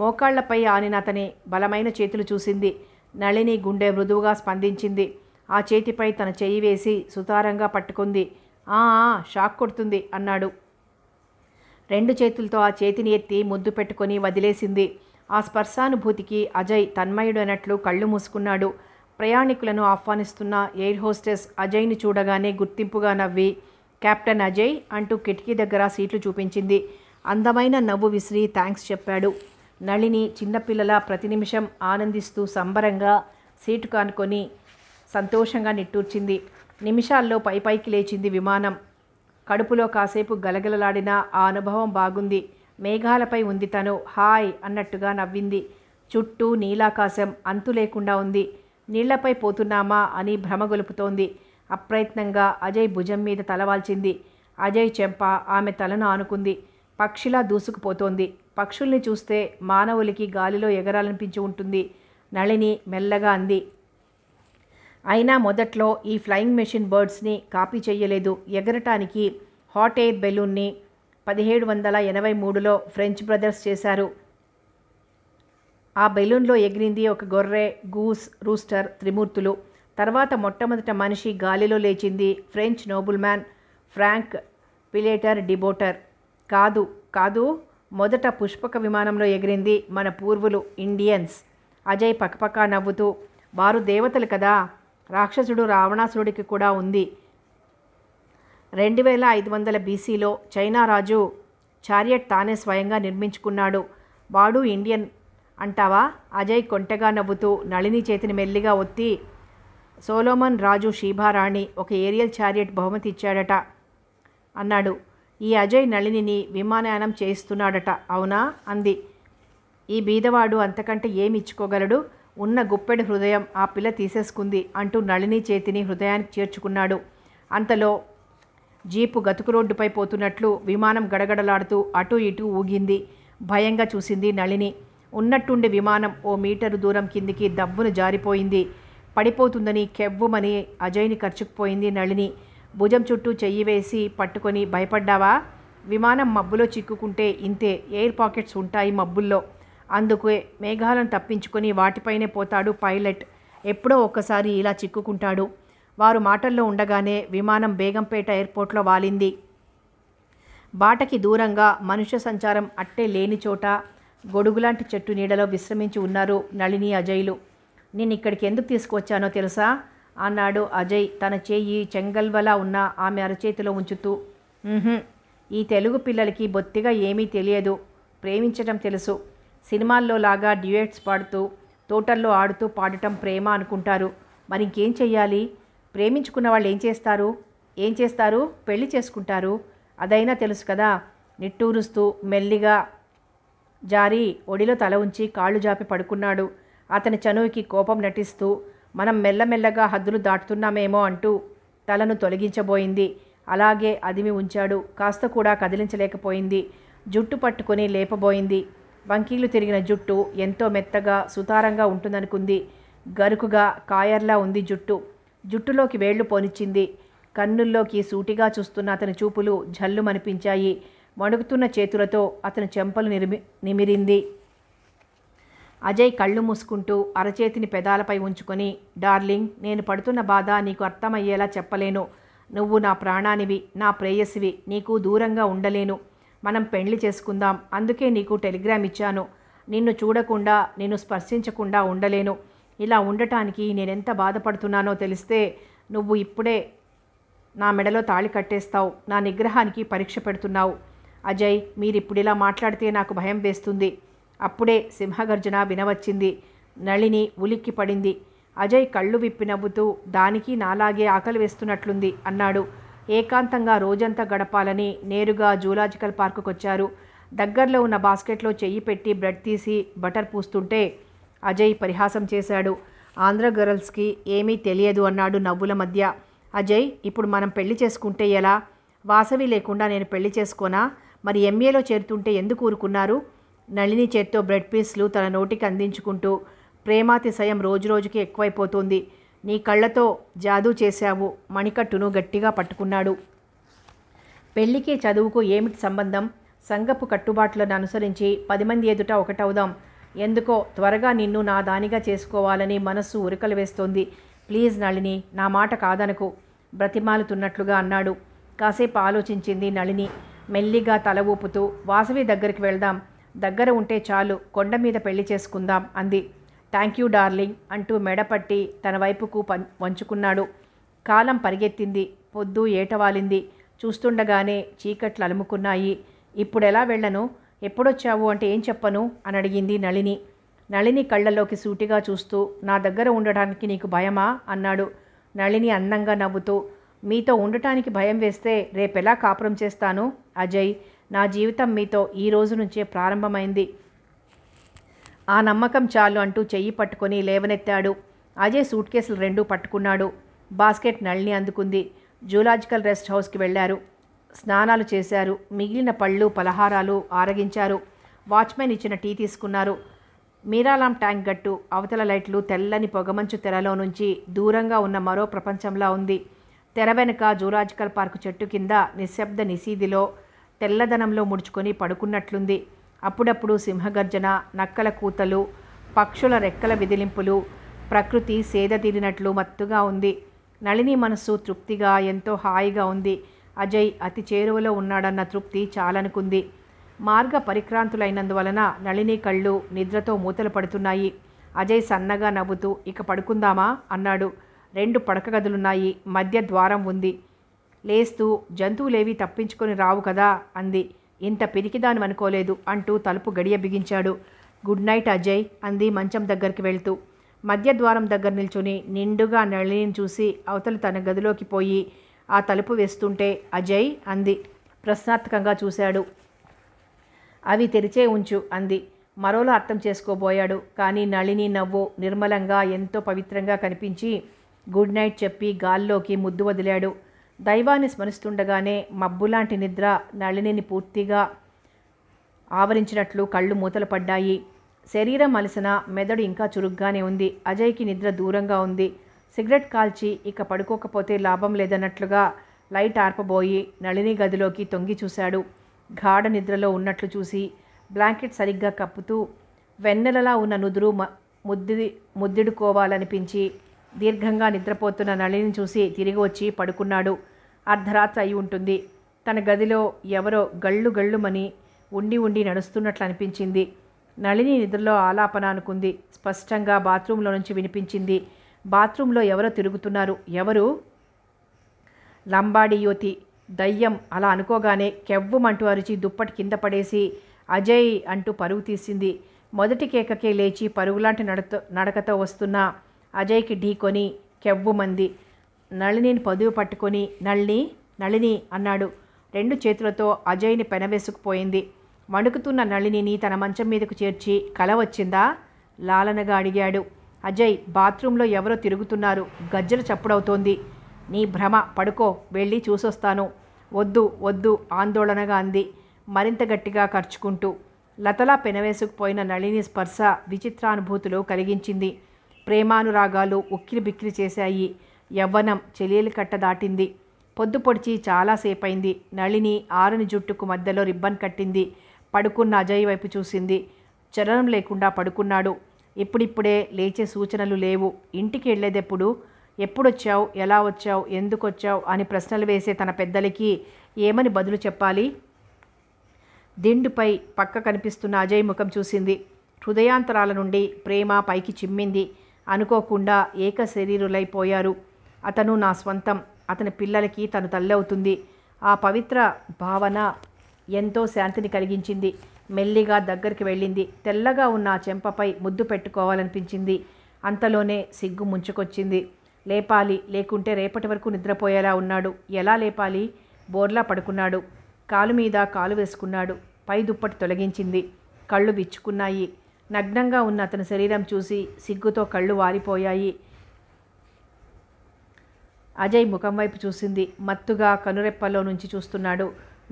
మోకాళ్లపై ఆనినతని అతని బలమైన చేతులు చూసింది నళిని గుండె మృదువుగా స్పందించింది ఆ చేతిపై తన చేయి వేసి సుతారంగా పట్టుకుంది ఆ షాక్ కొడుతుంది అన్నాడు రెండు చేతులతో ఆ చేతిని ఎత్తి ముద్దు పెట్టుకొని వదిలేసింది ఆ స్పర్శానుభూతికి అజయ్ తన్మయుడైనట్లు కళ్ళు మూసుకున్నాడు ప్రయాణికులను ఆహ్వానిస్తున్న ఎయిర్ హోస్టెస్ అజయ్ని చూడగానే గుర్తింపుగా నవ్వి కెప్టెన్ అజయ్ అంటూ కిటికీ దగ్గర సీట్లు చూపించింది అందమైన నవ్వు విసిరి థ్యాంక్స్ చెప్పాడు నళిని చిన్నపిల్లల ప్రతి నిమిషం ఆనందిస్తూ సంబరంగా సీటు కానుకొని సంతోషంగా నిట్టూర్చింది నిమిషాల్లో పైపైకి లేచింది విమానం కడుపులో కాసేపు గలగలలాడిన ఆ అనుభవం బాగుంది మేఘాలపై ఉంది తను హాయ్ అన్నట్టుగా నవ్వింది చుట్టూ నీలాకాశం అంతు లేకుండా ఉంది నీళ్లపై పోతున్నామా అని భ్రమగొలుపుతోంది అప్రయత్నంగా అజయ్ భుజం మీద తలవాల్చింది అజయ్ చెంప ఆమె తలను ఆనుకుంది పక్షిలా దూసుకుపోతోంది పక్షుల్ని చూస్తే మానవులకి గాలిలో ఎగరాలనిపించి ఉంటుంది నళిని మెల్లగా అంది అయినా మొదట్లో ఈ ఫ్లయింగ్ మెషిన్ బర్డ్స్ని కాపీ చేయలేదు ఎగరటానికి హాట్ ఎయిర్ బెలూన్ని పదిహేడు వందల ఎనభై మూడులో ఫ్రెంచ్ బ్రదర్స్ చేశారు ఆ బెలూన్లో ఎగిరింది ఒక గొర్రె గూస్ రూస్టర్ త్రిమూర్తులు తర్వాత మొట్టమొదట మనిషి గాలిలో లేచింది French nobleman Frank Pilatre డిబోటర్ కాదు కాదు మొదట పుష్పక విమానంలో ఎగిరింది మన పూర్వులు ఇండియన్స్ అజయ్ పక్కపక్క నవ్వుతూ వారు దేవతలు కదా రాక్షసుడు రావణాసురుడికి కూడా ఉంది రెండు వేల ఐదు వందల బీసీలో చైనా రాజు చారియట్ తానే స్వయంగా నిర్మించుకున్నాడు వాడు ఇండియన్ అంటావా అజయ్ కొంటగా నవ్వుతూ నళిని చేతిని మెల్లిగా ఒత్తి సోలోమన్ రాజు షీభారాణి ఒక ఏరియల్ చారియట్ బహుమతి ఇచ్చాడట అన్నాడు ఈ అజయ్ నళినిని విమానయానం చేయిస్తున్నాడట అవునా అంది ఈ బీదవాడు అంతకంటే ఏమి ఇచ్చుకోగలడు ఉన్న గుప్పెడు హృదయం ఆ పిల్ల తీసేసుకుంది అంటూ నళిని చేతిని హృదయానికి చేర్చుకున్నాడు అంతలో జీపు గతుకు రోడ్డుపై పోతున్నట్లు విమానం గడగడలాడుతూ అటు ఇటు ఊగింది భయంగా చూసింది నళిని ఉన్నట్టుండి విమానం ఓ మీటరు దూరం కిందికి దవ్వును జారిపోయింది పడిపోతుందని కెవ్వుమని అజయ్ని ఖర్చుకుపోయింది నళిని భుజం చుట్టూ చెయ్యి వేసి పట్టుకొని భయపడ్డావా విమానం మబ్బులో చిక్కుకుంటే ఇంతే ఎయిర్ పాకెట్స్ ఉంటాయి మబ్బుల్లో అందుకే మేఘాలను తప్పించుకొని వాటిపైనే పోతాడు పైలట్ ఎప్పుడో ఒక్కసారి ఇలా చిక్కుకుంటాడు వారు మాటల్లో ఉండగానే విమానం బేగంపేట ఎయిర్పోర్ట్లో వాలింది బాటకి దూరంగా మనుష్య సంచారం అట్టే లేని చోట గొడుగులాంటి చెట్టు నీడలో విశ్రమించి ఉన్నారు నళిని అజయ్లు నేను ఇక్కడికి ఎందుకు తీసుకువచ్చానో తెలుసా అన్నాడు అజయ్ తన చేయి చెంగల్వలా ఉన్న ఆమె అరచేతిలో ఉంచుతూ ఈ తెలుగు పిల్లలకి బొత్తిగా ఏమీ తెలియదు ప్రేమించటం తెలుసు సినిమాల్లో లాగా డ్యూయట్స్ పాడుతూ తోటల్లో ఆడుతూ పాడటం ప్రేమ అనుకుంటారు మరి ఇంకేం చెయ్యాలి ప్రేమించుకున్న వాళ్ళు ఏం చేస్తారు ఏం చేస్తారు పెళ్లి చేసుకుంటారు అదైనా తెలుసు కదా నిట్టూరుస్తూ మెల్లిగా జారి ఒడిలో తల ఉంచి కాళ్ళు జాపి పడుకున్నాడు అతని చనువుకి కోపం నటిస్తూ మనం మెల్లమెల్లగా హద్దులు దాటుతున్నామేమో అంటూ తలను తొలగించబోయింది అలాగే అదిమి ఉంచాడు కాస్త కూడా కదిలించలేకపోయింది జుట్టు పట్టుకొని లేపబోయింది వంకీలు తిరిగిన జుట్టు ఎంతో మెత్తగా సుతారంగా ఉంటుందనుకుంది గరుకుగా కాయర్లా ఉంది జుట్టు జుట్టులోకి వేళ్లు పోనిచ్చింది కన్నుల్లోకి సూటిగా చూస్తున్న అతని చూపులు జల్లుమనిపించాయి మణుగుతున్న చేతులతో అతని చెంపలు నిర్మి నిమిరింది అజయ్ కళ్ళు మూసుకుంటూ అరచేతిని పెదాలపై ఉంచుకొని డార్లింగ్ నేను పడుతున్న బాధ నీకు అర్థమయ్యేలా చెప్పలేను నువ్వు నా ప్రాణానివి నా ప్రేయసివి నీకు దూరంగా ఉండలేను మనం పెండ్లి చేసుకుందాం అందుకే నీకు టెలిగ్రామ్ ఇచ్చాను నిన్ను చూడకుండా నిన్ను స్పర్శించకుండా ఉండలేను ఇలా ఉండటానికి నేనెంత బాధపడుతున్నానో తెలిస్తే నువ్వు ఇప్పుడే నా మెడలో తాళి కట్టేస్తావు నా నిగ్రహానికి పరీక్ష పెడుతున్నావు అజయ్ మీరిప్పుడిలా మాట్లాడితే నాకు భయం వేస్తుంది అప్పుడే సింహగర్జన వినవచ్చింది నళిని ఉలిక్కి పడింది అజయ్ కళ్ళు విప్పి నవ్వుతూ దానికి నాలాగే ఆకలి వేస్తున్నట్లుంది అన్నాడు ఏకాంతంగా రోజంతా గడపాలని నేరుగా జూలాజికల్ పార్కుకు వచ్చారు దగ్గరలో ఉన్న బాస్కెట్లో చెయ్యి పెట్టి బ్రెడ్ తీసి బటర్ పూస్తుంటే అజయ్ పరిహాసం చేశాడు ఆంధ్ర గర్ల్స్కి ఏమీ తెలియదు అన్నాడు నవ్వుల మధ్య అజయ్ ఇప్పుడు మనం పెళ్లి చేసుకుంటే ఎలా వాసవి లేకుండా నేను పెళ్లి చేసుకోనా మరి ఎంఏలో చేరుతుంటే ఎందుకు ఊరుకున్నారు నళిని చేత్తో బ్రెడ్ పీస్లు తన నోటికి అందించుకుంటూ ప్రేమాతిశయం రోజురోజుకి ఎక్కువైపోతుంది నీ కళ్ళతో జాదూ చేశావు మణికట్టును గట్టిగా పట్టుకున్నాడు పెళ్లికి చదువుకు ఏమిటి సంబంధం సంగపు కట్టుబాట్లను అనుసరించి పది మంది ఎదుట ఒకటవుదాం ఎందుకో త్వరగా నిన్ను నా దానిగా చేసుకోవాలని మనస్సు ఉరకలు వేస్తోంది ప్లీజ్ నళిని నా మాట కాదనకు బ్రతిమాలుతున్నట్లుగా అన్నాడు కాసేపు ఆలోచించింది నళిని మెల్లిగా తల ఊపుతూ వాసవి దగ్గరికి వెళ్దాం దగ్గర ఉంటే చాలు కొండ మీద పెళ్లి చేసుకుందాం అంది థ్యాంక్ యూ డార్లింగ్ అంటూ మెడపట్టి తన వైపుకు వంచుకున్నాడు కాలం పరిగెత్తింది పొద్దు ఏటవాలింది చూస్తుండగానే చీకట్లు అలుముకున్నాయి ఇప్పుడెలా వెళ్ళను ఎప్పుడొచ్చావు అంటే ఏం చెప్పను అని అడిగింది నళిని నళిని కళ్ళలోకి సూటిగా చూస్తూ నా దగ్గర ఉండటానికి నీకు భయమా అన్నాడు నళిని అందంగా నవ్వుతూ మీతో ఉండటానికి భయం వేస్తే రేపెలా కాపురం చేస్తాను అజయ్ నా జీవితం మీతో ఈ రోజు నుంచే ప్రారంభమైంది ఆ నమ్మకం చాలు అంటూ చెయ్యి పట్టుకొని లేవనెత్తాడు అజయ్ సూట్ కేసులు రెండూ పట్టుకున్నాడు బాస్కెట్ నళ్ళని అందుకుంది జూలాజికల్ రెస్ట్ హౌస్కి వెళ్ళారు స్నానాలు చేశారు మిగిలిన పళ్ళు పలహారాలు ఆరగించారు వాచ్మెన్ ఇచ్చిన టీ తీసుకున్నారు మీరాలాం ట్యాంక్ గట్టు అవతల లైట్లు తెల్లని పొగమంచు తెరలో నుంచి దూరంగా ఉన్న మరో ప్రపంచంలా ఉంది తెర వెనుక జూలాజికల్ పార్కు చెట్టు కింద నిశ్శబ్ద నిశీధిలో తెల్లదనంలో ముడుచుకొని పడుకున్నట్లుంది అప్పుడప్పుడు సింహగర్జన నక్కల కూతలు పక్షుల రెక్కల విదిలింపులు ప్రకృతి సేదతీరినట్లు మత్తుగా ఉంది నళిని మనస్సు తృప్తిగా ఎంతో హాయిగా ఉంది అజయ్ అతి చేరువలో ఉన్నాడన్న తృప్తి చాలనుకుంది మార్గ పరిక్రాంతులైనందువలన నళిని కళ్ళు నిద్రతో మూతలు పడుతున్నాయి అజయ్ సన్నగా నవ్వుతూ ఇక పడుకుందామా అన్నాడు రెండు పడక మధ్య ద్వారం ఉంది లేస్తూ జంతువులేవి తప్పించుకొని రావు కదా అంది ఇంత పిరికిదాను అనుకోలేదు అంటూ తలుపు గడియ బిగించాడు గుడ్ నైట్ అజయ్ అంది మంచం దగ్గరికి వెళ్తూ మధ్య ద్వారం దగ్గర నిల్చుని నిండుగా నళిని చూసి అవతలు తన గదిలోకి పోయి ఆ తలుపు వేస్తుంటే అజయ్ అంది ప్రశ్నార్థకంగా చూశాడు అవి తెరిచే ఉంచు అంది మరోలా అర్థం చేసుకోబోయాడు కానీ నళిని నవ్వు నిర్మలంగా ఎంతో పవిత్రంగా కనిపించి గుడ్ నైట్ చెప్పి గాల్లోకి ముద్దు వదిలాడు దైవాన్ని స్మరిస్తుండగానే మబ్బులాంటి నిద్ర నళినిని పూర్తిగా ఆవరించినట్లు కళ్ళు మూతలు పడ్డాయి శరీరం అలసిన మెదడు ఇంకా చురుగ్గానే ఉంది అజయ్కి నిద్ర దూరంగా ఉంది సిగరెట్ కాల్చి ఇక పడుకోకపోతే లాభం లేదన్నట్లుగా లైట్ ఆర్పబోయి నళిని గదిలోకి తొంగి చూశాడు గాఢ నిద్రలో ఉన్నట్లు చూసి బ్లాంకెట్ సరిగ్గా కప్పుతూ వెన్నెలలా ఉన్న నుదురు ముద్ది ముద్దిడుకోవాలనిపించి దీర్ఘంగా నిద్రపోతున్న నళిని చూసి తిరిగి వచ్చి పడుకున్నాడు అర్ధరాత్రి అయి ఉంటుంది తన గదిలో ఎవరో గళ్ళు గళ్ళుమని ఉండి ఉండి నడుస్తున్నట్లు అనిపించింది నళిని నిద్రలో ఆలాపన అనుకుంది స్పష్టంగా బాత్రూంలో నుంచి వినిపించింది బాత్రూంలో ఎవరో తిరుగుతున్నారు ఎవరు లంబాడి యువతి దయ్యం అలా అనుకోగానే కెవ్వమంటూ అరిచి దుప్పటి కింద పడేసి అజయ్ అంటూ పరుగు తీసింది మొదటి కేకకే లేచి పరుగులాంటి నడతో నడకతో వస్తున్న అజయ్కి ఢీకొని కెవ్వుమంది నళినిని పదువు పట్టుకొని నళిని నళిని అన్నాడు రెండు చేతులతో అజయ్ని పెనవేసుకుపోయింది వణుకుతున్న నళినిని తన మంచం మీదకు చేర్చి కల వచ్చిందా లాలనగా అడిగాడు అజయ్ బాత్రూంలో ఎవరో తిరుగుతున్నారు గజ్జలు చప్పుడవుతోంది నీ భ్రమ పడుకో వెళ్ళి చూసొస్తాను వద్దు వద్దు ఆందోళనగా అంది మరింత గట్టిగా ఖర్చుకుంటూ లతలా పెనవేసుకుపోయిన నళిని స్పర్శ విచిత్రానుభూతులు కలిగించింది ప్రేమానురాగాలు ఉక్కిరి బిక్కిరి చేశాయి యవ్వనం చెలియలు కట్ట దాటింది పొద్దు పొడిచి చాలాసేపైంది నళిని ఆరుని జుట్టుకు మధ్యలో రిబ్బన్ కట్టింది పడుకున్న అజయ్ వైపు చూసింది చరణం లేకుండా పడుకున్నాడు ఇప్పుడిప్పుడే లేచే సూచనలు లేవు ఇంటికి వెళ్ళేదెప్పుడు ఎప్పుడొచ్చావు ఎలా వచ్చావు ఎందుకొచ్చావు అని ప్రశ్నలు వేసే తన పెద్దలకి ఏమని బదులు చెప్పాలి దిండుపై పక్క కనిపిస్తున్న అజయ్ ముఖం చూసింది హృదయాంతరాల నుండి ప్రేమ పైకి చిమ్మింది అనుకోకుండా ఏక శరీరులైపోయారు అతను నా స్వంతం అతని పిల్లలకి తను తల్లి అవుతుంది ఆ పవిత్ర భావన ఎంతో శాంతిని కలిగించింది మెల్లిగా దగ్గరికి వెళ్ళింది తెల్లగా ఉన్న ఆ చెంపపై ముద్దు పెట్టుకోవాలనిపించింది అంతలోనే సిగ్గు ముంచుకొచ్చింది లేపాలి లేకుంటే రేపటి వరకు నిద్రపోయేలా ఉన్నాడు ఎలా లేపాలి బోర్లా పడుకున్నాడు కాలు మీద కాలు వేసుకున్నాడు పై దుప్పటి తొలగించింది కళ్ళు విచ్చుకున్నాయి నగ్నంగా ఉన్న అతని శరీరం చూసి సిగ్గుతో కళ్ళు వారిపోయాయి అజయ్ ముఖం వైపు చూసింది మత్తుగా కనురెప్పల్లో నుంచి చూస్తున్నాడు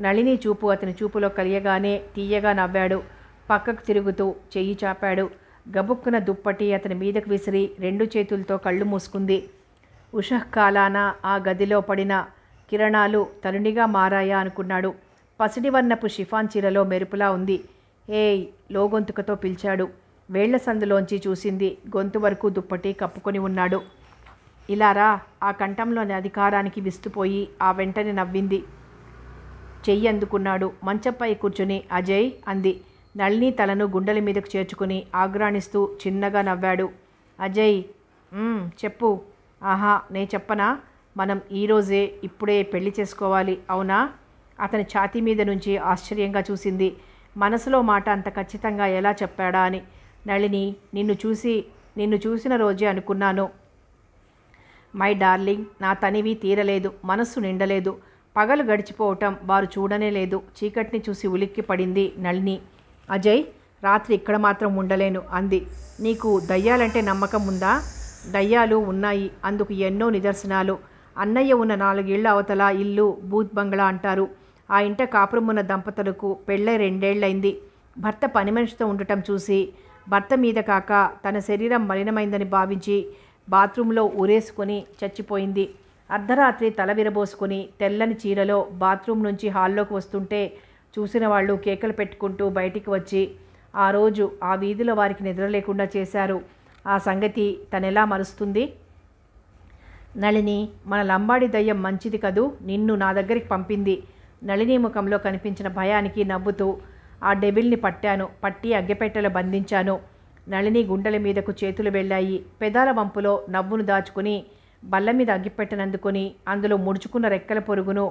నళిని చూపు అతని చూపులో కలియగానే తీయగా నవ్వాడు పక్కకు తిరుగుతూ చెయ్యి చాపాడు గబుక్కున దుప్పటి అతని మీదకు విసిరి రెండు చేతులతో కళ్ళు మూసుకుంది కాలాన ఆ గదిలో పడిన కిరణాలు తరుణిగా మారాయా అనుకున్నాడు పసిడివర్ణపు షిఫాన్ చీరలో మెరుపులా ఉంది ఏయ్ లోగొంతుకతో పిలిచాడు వేళ్ల సందులోంచి చూసింది గొంతు వరకు దుప్పటి కప్పుకొని ఉన్నాడు ఇలారా ఆ కంఠంలోని అధికారానికి విస్తుపోయి ఆ వెంటనే నవ్వింది చెయ్యి అందుకున్నాడు మంచంపై కూర్చుని అజయ్ అంది నళిని తలను గుండెల మీదకు చేర్చుకుని ఆగ్రాణిస్తూ చిన్నగా నవ్వాడు అజయ్ చెప్పు ఆహా నే చెప్పనా మనం ఈరోజే ఇప్పుడే పెళ్లి చేసుకోవాలి అవునా అతని ఛాతీ మీద నుంచి ఆశ్చర్యంగా చూసింది మనసులో మాట అంత ఖచ్చితంగా ఎలా చెప్పాడా అని నళిని నిన్ను చూసి నిన్ను చూసిన రోజే అనుకున్నాను మై డార్లింగ్ నా తనివి తీరలేదు మనస్సు నిండలేదు పగలు గడిచిపోవటం వారు చూడనే లేదు చీకటిని చూసి ఉలిక్కి పడింది నళిని అజయ్ రాత్రి ఇక్కడ మాత్రం ఉండలేను అంది నీకు దయ్యాలంటే నమ్మకం ఉందా దయ్యాలు ఉన్నాయి అందుకు ఎన్నో నిదర్శనాలు అన్నయ్య ఉన్న నాలుగేళ్ల అవతల ఇల్లు బూత్ బంగ్లా అంటారు ఆ ఇంట కాపురమున్న దంపతులకు పెళ్ళై రెండేళ్లైంది భర్త పని మనిషితో ఉండటం చూసి భర్త మీద కాక తన శరీరం మలినమైందని భావించి బాత్రూంలో ఊరేసుకుని చచ్చిపోయింది అర్ధరాత్రి తల విరబోసుకుని తెల్లని చీరలో బాత్రూమ్ నుంచి హాల్లోకి వస్తుంటే చూసిన వాళ్ళు కేకలు పెట్టుకుంటూ బయటికి వచ్చి ఆ రోజు ఆ వీధిలో వారికి నిద్ర లేకుండా చేశారు ఆ సంగతి తనెలా మరుస్తుంది నళిని మన లంబాడి దయ్యం మంచిది కదూ నిన్ను నా దగ్గరికి పంపింది నళిని ముఖంలో కనిపించిన భయానికి నవ్వుతూ ఆ డెబిల్ని పట్టాను పట్టి అగ్గిపెట్టెలో బంధించాను నళిని గుండెల మీదకు చేతులు వెళ్ళాయి పెదాల వంపులో నవ్వును దాచుకుని బల్ల మీద అగ్గిపెట్టనందుకుని అందులో ముడుచుకున్న రెక్కల పొరుగును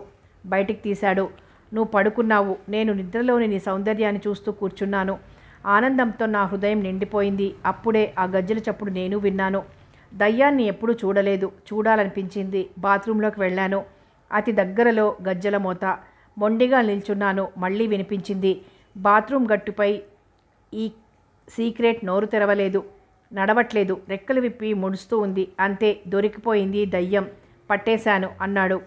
బయటికి తీశాడు నువ్వు పడుకున్నావు నేను నిద్రలోని నీ సౌందర్యాన్ని చూస్తూ కూర్చున్నాను ఆనందంతో నా హృదయం నిండిపోయింది అప్పుడే ఆ గజ్జల చప్పుడు నేను విన్నాను దయ్యాన్ని ఎప్పుడూ చూడలేదు చూడాలనిపించింది బాత్రూంలోకి వెళ్ళాను అతి దగ్గరలో గజ్జల మోత మొండిగా నిల్చున్నాను మళ్ళీ వినిపించింది బాత్రూమ్ గట్టుపై ఈ సీక్రెట్ నోరు తెరవలేదు నడవట్లేదు రెక్కలు విప్పి ముడుస్తూ ఉంది అంతే దొరికిపోయింది దయ్యం పట్టేశాను అన్నాడు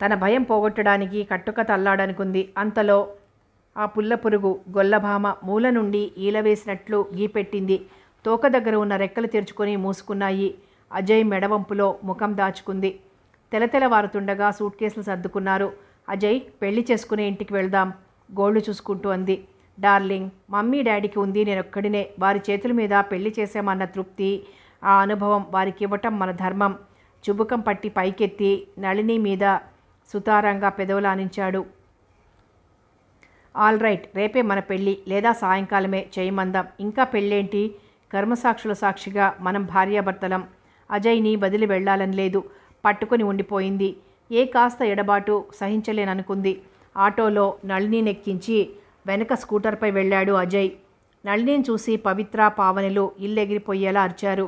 తన భయం పోగొట్టడానికి కట్టుక తల్లాడనుకుంది అంతలో ఆ పుల్ల పురుగు గొల్లభామ మూల నుండి ఈలవేసినట్లు గీపెట్టింది తోక దగ్గర ఉన్న రెక్కలు తెరుచుకొని మూసుకున్నాయి అజయ్ మెడవంపులో ముఖం దాచుకుంది తెలతెలవారుతుండగా సూట్ కేసులు సర్దుకున్నారు అజయ్ పెళ్లి చేసుకునే ఇంటికి వెళ్దాం గోల్డ్ చూసుకుంటూ అంది డార్లింగ్ మమ్మీ డాడీకి ఉంది నేనొక్కడినే వారి చేతుల మీద పెళ్లి చేసామన్న తృప్తి ఆ అనుభవం వారికి ఇవ్వటం మన ధర్మం చుబుకం పట్టి పైకెత్తి నళిని మీద సుతారంగా పెదవులానించాడు ఆల్ రైట్ రేపే మన పెళ్ళి లేదా సాయంకాలమే చేయమందాం ఇంకా పెళ్ళేంటి కర్మసాక్షుల సాక్షిగా మనం భార్యాభర్తలం అజయ్ని బదిలి వెళ్లాలని లేదు పట్టుకుని ఉండిపోయింది ఏ కాస్త ఎడబాటు సహించలేననుకుంది ఆటోలో నళిని నెక్కించి వెనక స్కూటర్పై వెళ్ళాడు అజయ్ నళిని చూసి పవిత్ర పావనిలు ఎగిరిపోయేలా అరిచారు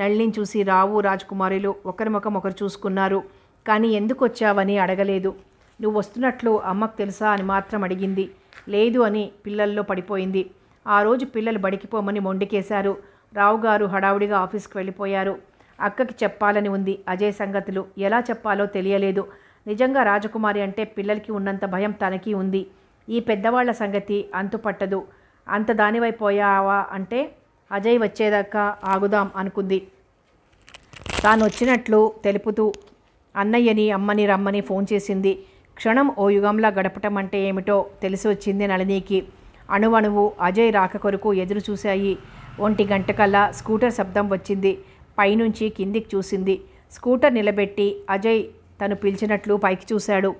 నళిని చూసి రావు రాజకుమారులు ఒకరి ముఖం ఒకరు చూసుకున్నారు కానీ ఎందుకు వచ్చావని అడగలేదు నువ్వు వస్తున్నట్లు అమ్మకు తెలుసా అని మాత్రం అడిగింది లేదు అని పిల్లల్లో పడిపోయింది ఆ రోజు పిల్లలు బడికిపోమని మొండికేశారు రావు గారు హడావుడిగా ఆఫీస్కి వెళ్ళిపోయారు అక్కకి చెప్పాలని ఉంది అజయ్ సంగతులు ఎలా చెప్పాలో తెలియలేదు నిజంగా రాజకుమారి అంటే పిల్లలకి ఉన్నంత భయం తనకి ఉంది ఈ పెద్దవాళ్ల సంగతి అంతుపట్టదు అంత దానివైపోయావా అంటే అజయ్ వచ్చేదాకా ఆగుదాం అనుకుంది తాను వచ్చినట్లు తెలుపుతూ అన్నయ్యని అమ్మని రమ్మని ఫోన్ చేసింది క్షణం ఓ యుగంలా గడపటం అంటే ఏమిటో తెలిసి వచ్చింది నళినికి అణువణువు అజయ్ రాక కొరకు ఎదురు చూశాయి ఒంటి గంటకల్లా స్కూటర్ శబ్దం వచ్చింది పైనుంచి కిందికి చూసింది స్కూటర్ నిలబెట్టి అజయ్ తను పిలిచినట్లు పైకి చూశాడు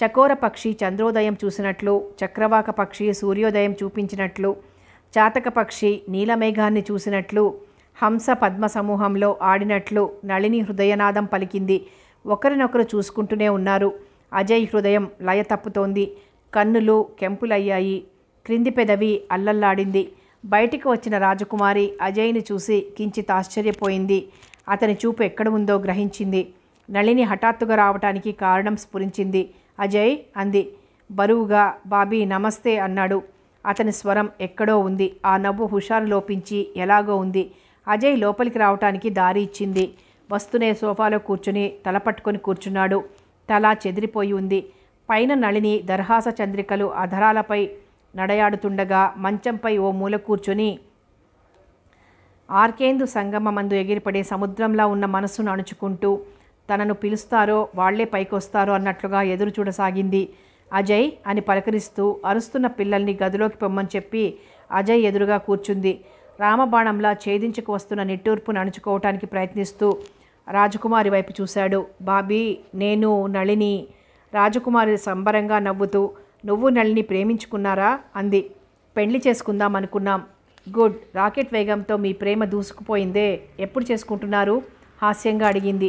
చకోర పక్షి చంద్రోదయం చూసినట్లు చక్రవాక పక్షి సూర్యోదయం చూపించినట్లు చాతక పక్షి నీలమేఘాన్ని చూసినట్లు హంస పద్మ సమూహంలో ఆడినట్లు నళిని హృదయనాదం పలికింది ఒకరినొకరు చూసుకుంటూనే ఉన్నారు అజయ్ హృదయం లయ తప్పుతోంది కన్నులు కెంపులయ్యాయి క్రింది పెదవి అల్లల్లాడింది బయటికి వచ్చిన రాజకుమారి అజయ్ని చూసి కించిత్ ఆశ్చర్యపోయింది అతని చూపు ఎక్కడ ఉందో గ్రహించింది నళిని హఠాత్తుగా రావటానికి కారణం స్ఫురించింది అజయ్ అంది బరువుగా బాబీ నమస్తే అన్నాడు అతని స్వరం ఎక్కడో ఉంది ఆ నవ్వు హుషారు లోపించి ఎలాగో ఉంది అజయ్ లోపలికి రావటానికి దారి ఇచ్చింది వస్తూనే సోఫాలో కూర్చుని తల పట్టుకొని కూర్చున్నాడు తల చెదిరిపోయి ఉంది పైన నళిని దర్హాస చంద్రికలు అధరాలపై నడయాడుతుండగా మంచంపై ఓ మూల కూర్చొని ఆర్కేందు సంగమ మందు ఎగిరిపడే సముద్రంలా ఉన్న మనసును అణుచుకుంటూ తనను పిలుస్తారో వాళ్లే పైకొస్తారో అన్నట్లుగా ఎదురు చూడసాగింది అజయ్ అని పలకరిస్తూ అరుస్తున్న పిల్లల్ని గదిలోకి పొమ్మని చెప్పి అజయ్ ఎదురుగా కూర్చుంది రామబాణంలా ఛేదించుకు వస్తున్న నిట్టూర్పును నడుచుకోవటానికి ప్రయత్నిస్తూ రాజకుమారి వైపు చూశాడు బాబీ నేను నళిని రాజకుమారి సంబరంగా నవ్వుతూ నువ్వు నళిని ప్రేమించుకున్నారా అంది పెళ్లి చేసుకుందాం అనుకున్నాం గుడ్ రాకెట్ వేగంతో మీ ప్రేమ దూసుకుపోయిందే ఎప్పుడు చేసుకుంటున్నారు హాస్యంగా అడిగింది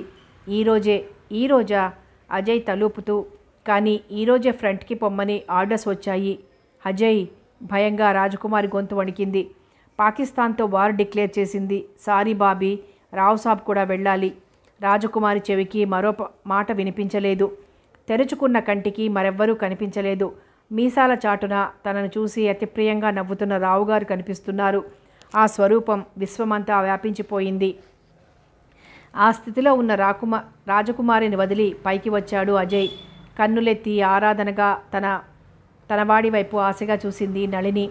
ఈరోజే ఈరోజా అజయ్ తలుపుతూ కానీ ఈరోజే ఫ్రంట్కి పొమ్మని ఆర్డర్స్ వచ్చాయి అజయ్ భయంగా రాజకుమారి గొంతు వణికింది పాకిస్తాన్తో వార్ డిక్లేర్ చేసింది సారీ బాబీ రావు సాబ్ కూడా వెళ్ళాలి రాజకుమారి చెవికి మరో మాట వినిపించలేదు తెరుచుకున్న కంటికి మరెవ్వరూ కనిపించలేదు మీసాల చాటున తనను చూసి అతిప్రియంగా నవ్వుతున్న రావుగారు కనిపిస్తున్నారు ఆ స్వరూపం విశ్వమంతా వ్యాపించిపోయింది ఆ స్థితిలో ఉన్న రాకుమ రాజకుమారిని వదిలి పైకి వచ్చాడు అజయ్ కన్నులెత్తి ఆరాధనగా తన తనవాడి వైపు ఆశగా చూసింది నళిని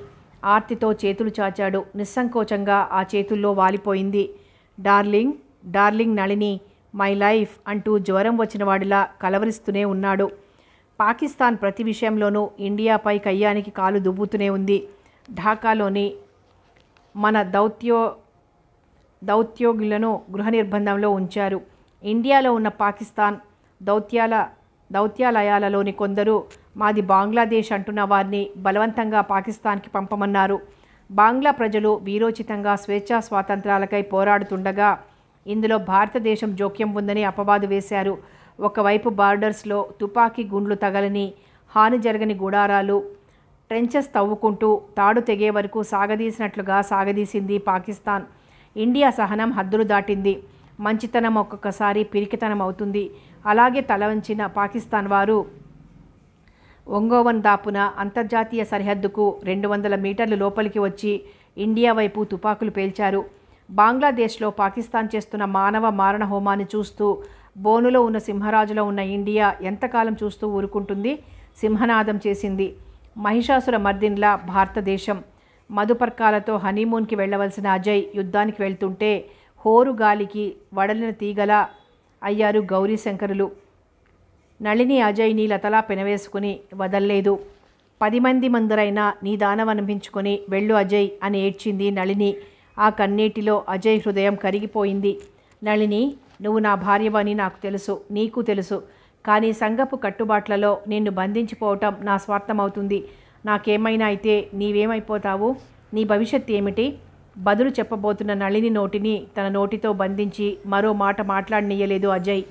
ఆర్తితో చేతులు చాచాడు నిస్సంకోచంగా ఆ చేతుల్లో వాలిపోయింది darling darling Nalini my life అంటూ జ్వరం వచ్చిన వాడిలా కలవరిస్తూనే ఉన్నాడు పాకిస్తాన్ ప్రతి విషయంలోనూ ఇండియాపై కయ్యానికి కాలు దుబ్బుతూనే ఉంది ఢాకాలోని మన దౌత్యో దౌత్యోగులను గృహ నిర్బంధంలో ఉంచారు ఇండియాలో ఉన్న పాకిస్తాన్ దౌత్యాల దౌత్యాలయాలలోని కొందరు మాది బంగ్లాదేశ్ అంటున్న వారిని బలవంతంగా పాకిస్తాన్కి పంపమన్నారు బంగ్లా ప్రజలు వీరోచితంగా స్వేచ్ఛా స్వాతంత్రాలకై పోరాడుతుండగా ఇందులో భారతదేశం జోక్యం ఉందని అపవాదు వేశారు ఒకవైపు బార్డర్స్లో తుపాకీ గుండ్లు తగలని హాని జరగని గుడారాలు ట్రెంచెస్ తవ్వుకుంటూ తాడు తెగే వరకు సాగదీసినట్లుగా సాగదీసింది పాకిస్తాన్ ఇండియా సహనం హద్దులు దాటింది మంచితనం ఒక్కొక్కసారి పిరికితనం అవుతుంది అలాగే తలవంచిన పాకిస్తాన్ వారు ఒంగోవన్ దాపున అంతర్జాతీయ సరిహద్దుకు రెండు వందల మీటర్లు లోపలికి వచ్చి ఇండియా వైపు తుపాకులు పేల్చారు బంగ్లాదేశ్లో పాకిస్తాన్ చేస్తున్న మానవ మారణ హోమాన్ని చూస్తూ బోనులో ఉన్న సింహరాజులో ఉన్న ఇండియా ఎంతకాలం చూస్తూ ఊరుకుంటుంది సింహనాదం చేసింది మహిషాసుర మర్దిన్లా భారతదేశం మధుపర్కాలతో హనీమూన్కి వెళ్ళవలసిన అజయ్ యుద్ధానికి వెళ్తుంటే హోరు గాలికి వడలిన తీగల అయ్యారు గౌరీశంకరులు నళిని అజయ్ని లతలా పెనవేసుకుని వదల్లేదు పది మంది ముందరైనా నీ దానవనిపించుకొని వెళ్ళు అజయ్ అని ఏడ్చింది నళిని ఆ కన్నీటిలో అజయ్ హృదయం కరిగిపోయింది నళిని నువ్వు నా భార్యవని నాకు తెలుసు నీకు తెలుసు కానీ సంగపు కట్టుబాట్లలో నిన్ను బంధించిపోవటం నా స్వార్థమవుతుంది నాకేమైనా అయితే నీవేమైపోతావు నీ భవిష్యత్ ఏమిటి బదులు చెప్పబోతున్న నళిని నోటిని తన నోటితో బంధించి మరో మాట మాట్లాడనీయలేదు అజయ్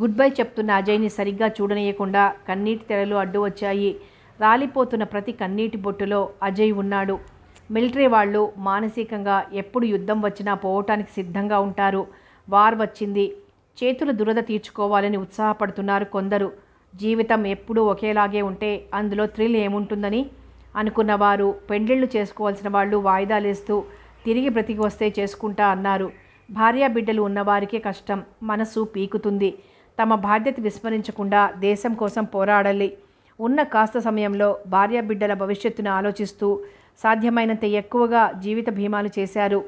గుడ్ బై చెప్తున్న అజయ్ని సరిగ్గా చూడనీయకుండా కన్నీటి తెరలు అడ్డు వచ్చాయి రాలిపోతున్న ప్రతి కన్నీటి బొట్టులో అజయ్ ఉన్నాడు మిలిటరీ వాళ్ళు మానసికంగా ఎప్పుడు యుద్ధం వచ్చినా పోవటానికి సిద్ధంగా ఉంటారు వార్ వచ్చింది చేతుల దురద తీర్చుకోవాలని ఉత్సాహపడుతున్నారు కొందరు జీవితం ఎప్పుడూ ఒకేలాగే ఉంటే అందులో థ్రిల్ ఏముంటుందని అనుకున్నవారు పెండ్లిళ్ళు చేసుకోవాల్సిన వాళ్ళు వాయిదాలేస్తూ తిరిగి బ్రతికి వస్తే చేసుకుంటా అన్నారు భార్యా బిడ్డలు ఉన్నవారికే కష్టం మనసు పీకుతుంది తమ బాధ్యత విస్మరించకుండా దేశం కోసం పోరాడాలి ఉన్న కాస్త సమయంలో భార్యా బిడ్డల భవిష్యత్తును ఆలోచిస్తూ సాధ్యమైనంత ఎక్కువగా జీవిత బీమాలు చేశారు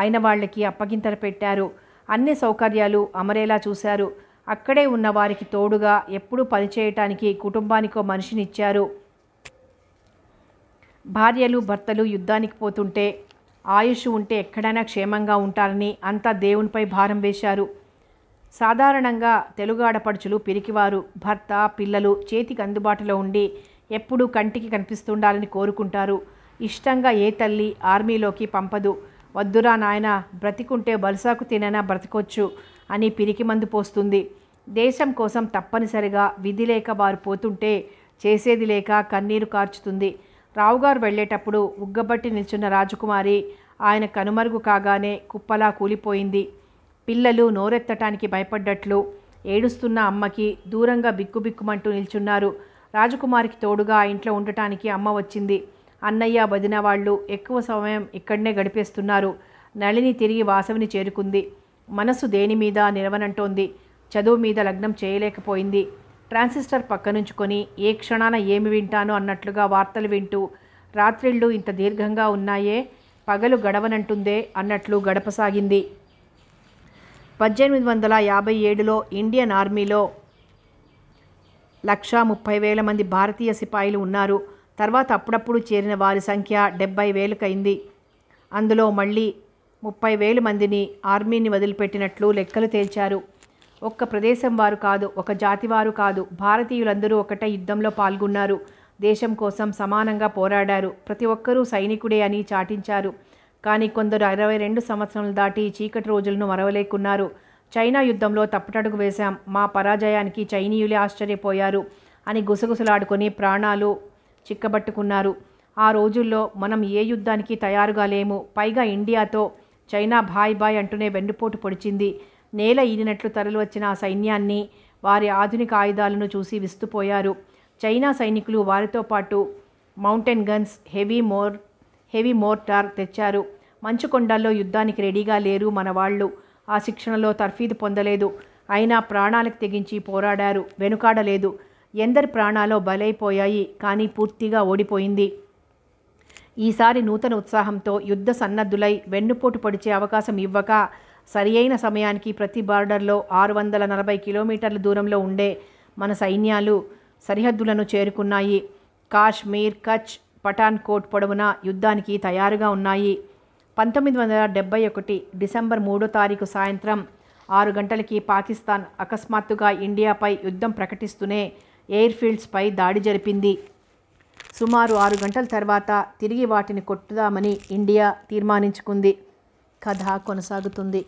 అయిన వాళ్ళకి అప్పగింతలు పెట్టారు అన్ని సౌకర్యాలు అమరేలా చూశారు అక్కడే ఉన్న వారికి తోడుగా ఎప్పుడూ పనిచేయటానికి కుటుంబానికో మనిషినిచ్చారు భార్యలు భర్తలు యుద్ధానికి పోతుంటే ఆయుష్ ఉంటే ఎక్కడైనా క్షేమంగా ఉంటారని అంతా దేవునిపై భారం వేశారు సాధారణంగా తెలుగాడపడుచులు పిరికివారు భర్త పిల్లలు చేతికి అందుబాటులో ఉండి ఎప్పుడూ కంటికి కనిపిస్తుండాలని కోరుకుంటారు ఇష్టంగా ఏ తల్లి ఆర్మీలోకి పంపదు వద్దురా నాయన బ్రతికుంటే బలసాకు తినైనా బ్రతకొచ్చు అని పిరికి పోస్తుంది దేశం కోసం తప్పనిసరిగా విధి లేక వారు పోతుంటే చేసేది లేక కన్నీరు కార్చుతుంది రావుగారు వెళ్ళేటప్పుడు ఉగ్గబట్టి నిల్చున్న రాజకుమారి ఆయన కనుమరుగు కాగానే కుప్పలా కూలిపోయింది పిల్లలు నోరెత్తటానికి భయపడ్డట్లు ఏడుస్తున్న అమ్మకి దూరంగా బిక్కుబిక్కుమంటూ నిల్చున్నారు రాజకుమారికి తోడుగా ఆ ఇంట్లో ఉండటానికి అమ్మ వచ్చింది అన్నయ్య వదిన వాళ్ళు ఎక్కువ సమయం ఇక్కడనే గడిపేస్తున్నారు నళిని తిరిగి వాసవిని చేరుకుంది మనసు దేని మీద నిలవనంటోంది చదువు మీద లగ్నం చేయలేకపోయింది ట్రాన్సిస్టర్ పక్కనుంచుకొని ఏ క్షణాన ఏమి వింటాను అన్నట్లుగా వార్తలు వింటూ రాత్రిళ్ళు ఇంత దీర్ఘంగా ఉన్నాయే పగలు గడవనంటుందే అన్నట్లు గడపసాగింది పద్దెనిమిది వందల యాభై ఏడులో ఇండియన్ ఆర్మీలో లక్షా ముప్పై వేల మంది భారతీయ సిపాయిలు ఉన్నారు తర్వాత అప్పుడప్పుడు చేరిన వారి సంఖ్య డెబ్బై వేలకైంది అందులో మళ్ళీ ముప్పై వేల మందిని ఆర్మీని వదిలిపెట్టినట్లు లెక్కలు తేల్చారు ఒక్క ప్రదేశం వారు కాదు ఒక జాతి వారు కాదు భారతీయులందరూ ఒకటే యుద్ధంలో పాల్గొన్నారు దేశం కోసం సమానంగా పోరాడారు ప్రతి ఒక్కరూ సైనికుడే అని చాటించారు కానీ కొందరు అరవై రెండు సంవత్సరాలు దాటి చీకటి రోజులను మరవలేకున్నారు చైనా యుద్ధంలో తప్పటడుగు వేశాం మా పరాజయానికి చైనీయులే ఆశ్చర్యపోయారు అని గుసగుసలాడుకొని ప్రాణాలు చిక్కబట్టుకున్నారు ఆ రోజుల్లో మనం ఏ యుద్ధానికి తయారుగా లేము పైగా ఇండియాతో చైనా భాయ్ బాయ్ అంటూనే వెన్నుపోటు పొడిచింది నేల ఈనినట్లు తరలివచ్చిన ఆ సైన్యాన్ని వారి ఆధునిక ఆయుధాలను చూసి విస్తుపోయారు చైనా సైనికులు వారితో పాటు mountain guns heavy more heavy mortar తెచ్చారు మంచు కొండల్లో యుద్ధానికి రెడీగా లేరు మన వాళ్ళు ఆ శిక్షణలో తర్ఫీదు పొందలేదు అయినా ప్రాణాలకు తెగించి పోరాడారు వెనుకాడలేదు ఎందరి ప్రాణాలో బలైపోయాయి కానీ పూర్తిగా ఓడిపోయింది ఈసారి నూతన ఉత్సాహంతో యుద్ధ సన్నద్ధులై వెన్నుపోటు పొడిచే అవకాశం ఇవ్వక సరియైన సమయానికి ప్రతి బార్డర్లో ఆరు వందల నలభై కిలోమీటర్ల దూరంలో ఉండే మన సైన్యాలు సరిహద్దులను చేరుకున్నాయి కాశ్మీర్ కచ్ పఠాన్కోట్ పొడవునా యుద్ధానికి తయారుగా ఉన్నాయి పంతొమ్మిది వందల డెబ్బై ఒకటి డిసెంబర్ మూడో తారీఖు సాయంత్రం ఆరు గంటలకి పాకిస్తాన్ అకస్మాత్తుగా ఇండియాపై యుద్ధం ప్రకటిస్తూనే ఎయిర్ఫీల్డ్స్పై దాడి జరిపింది సుమారు ఆరు గంటల తర్వాత తిరిగి వాటిని కొట్టుదామని ఇండియా తీర్మానించుకుంది కథ కొనసాగుతుంది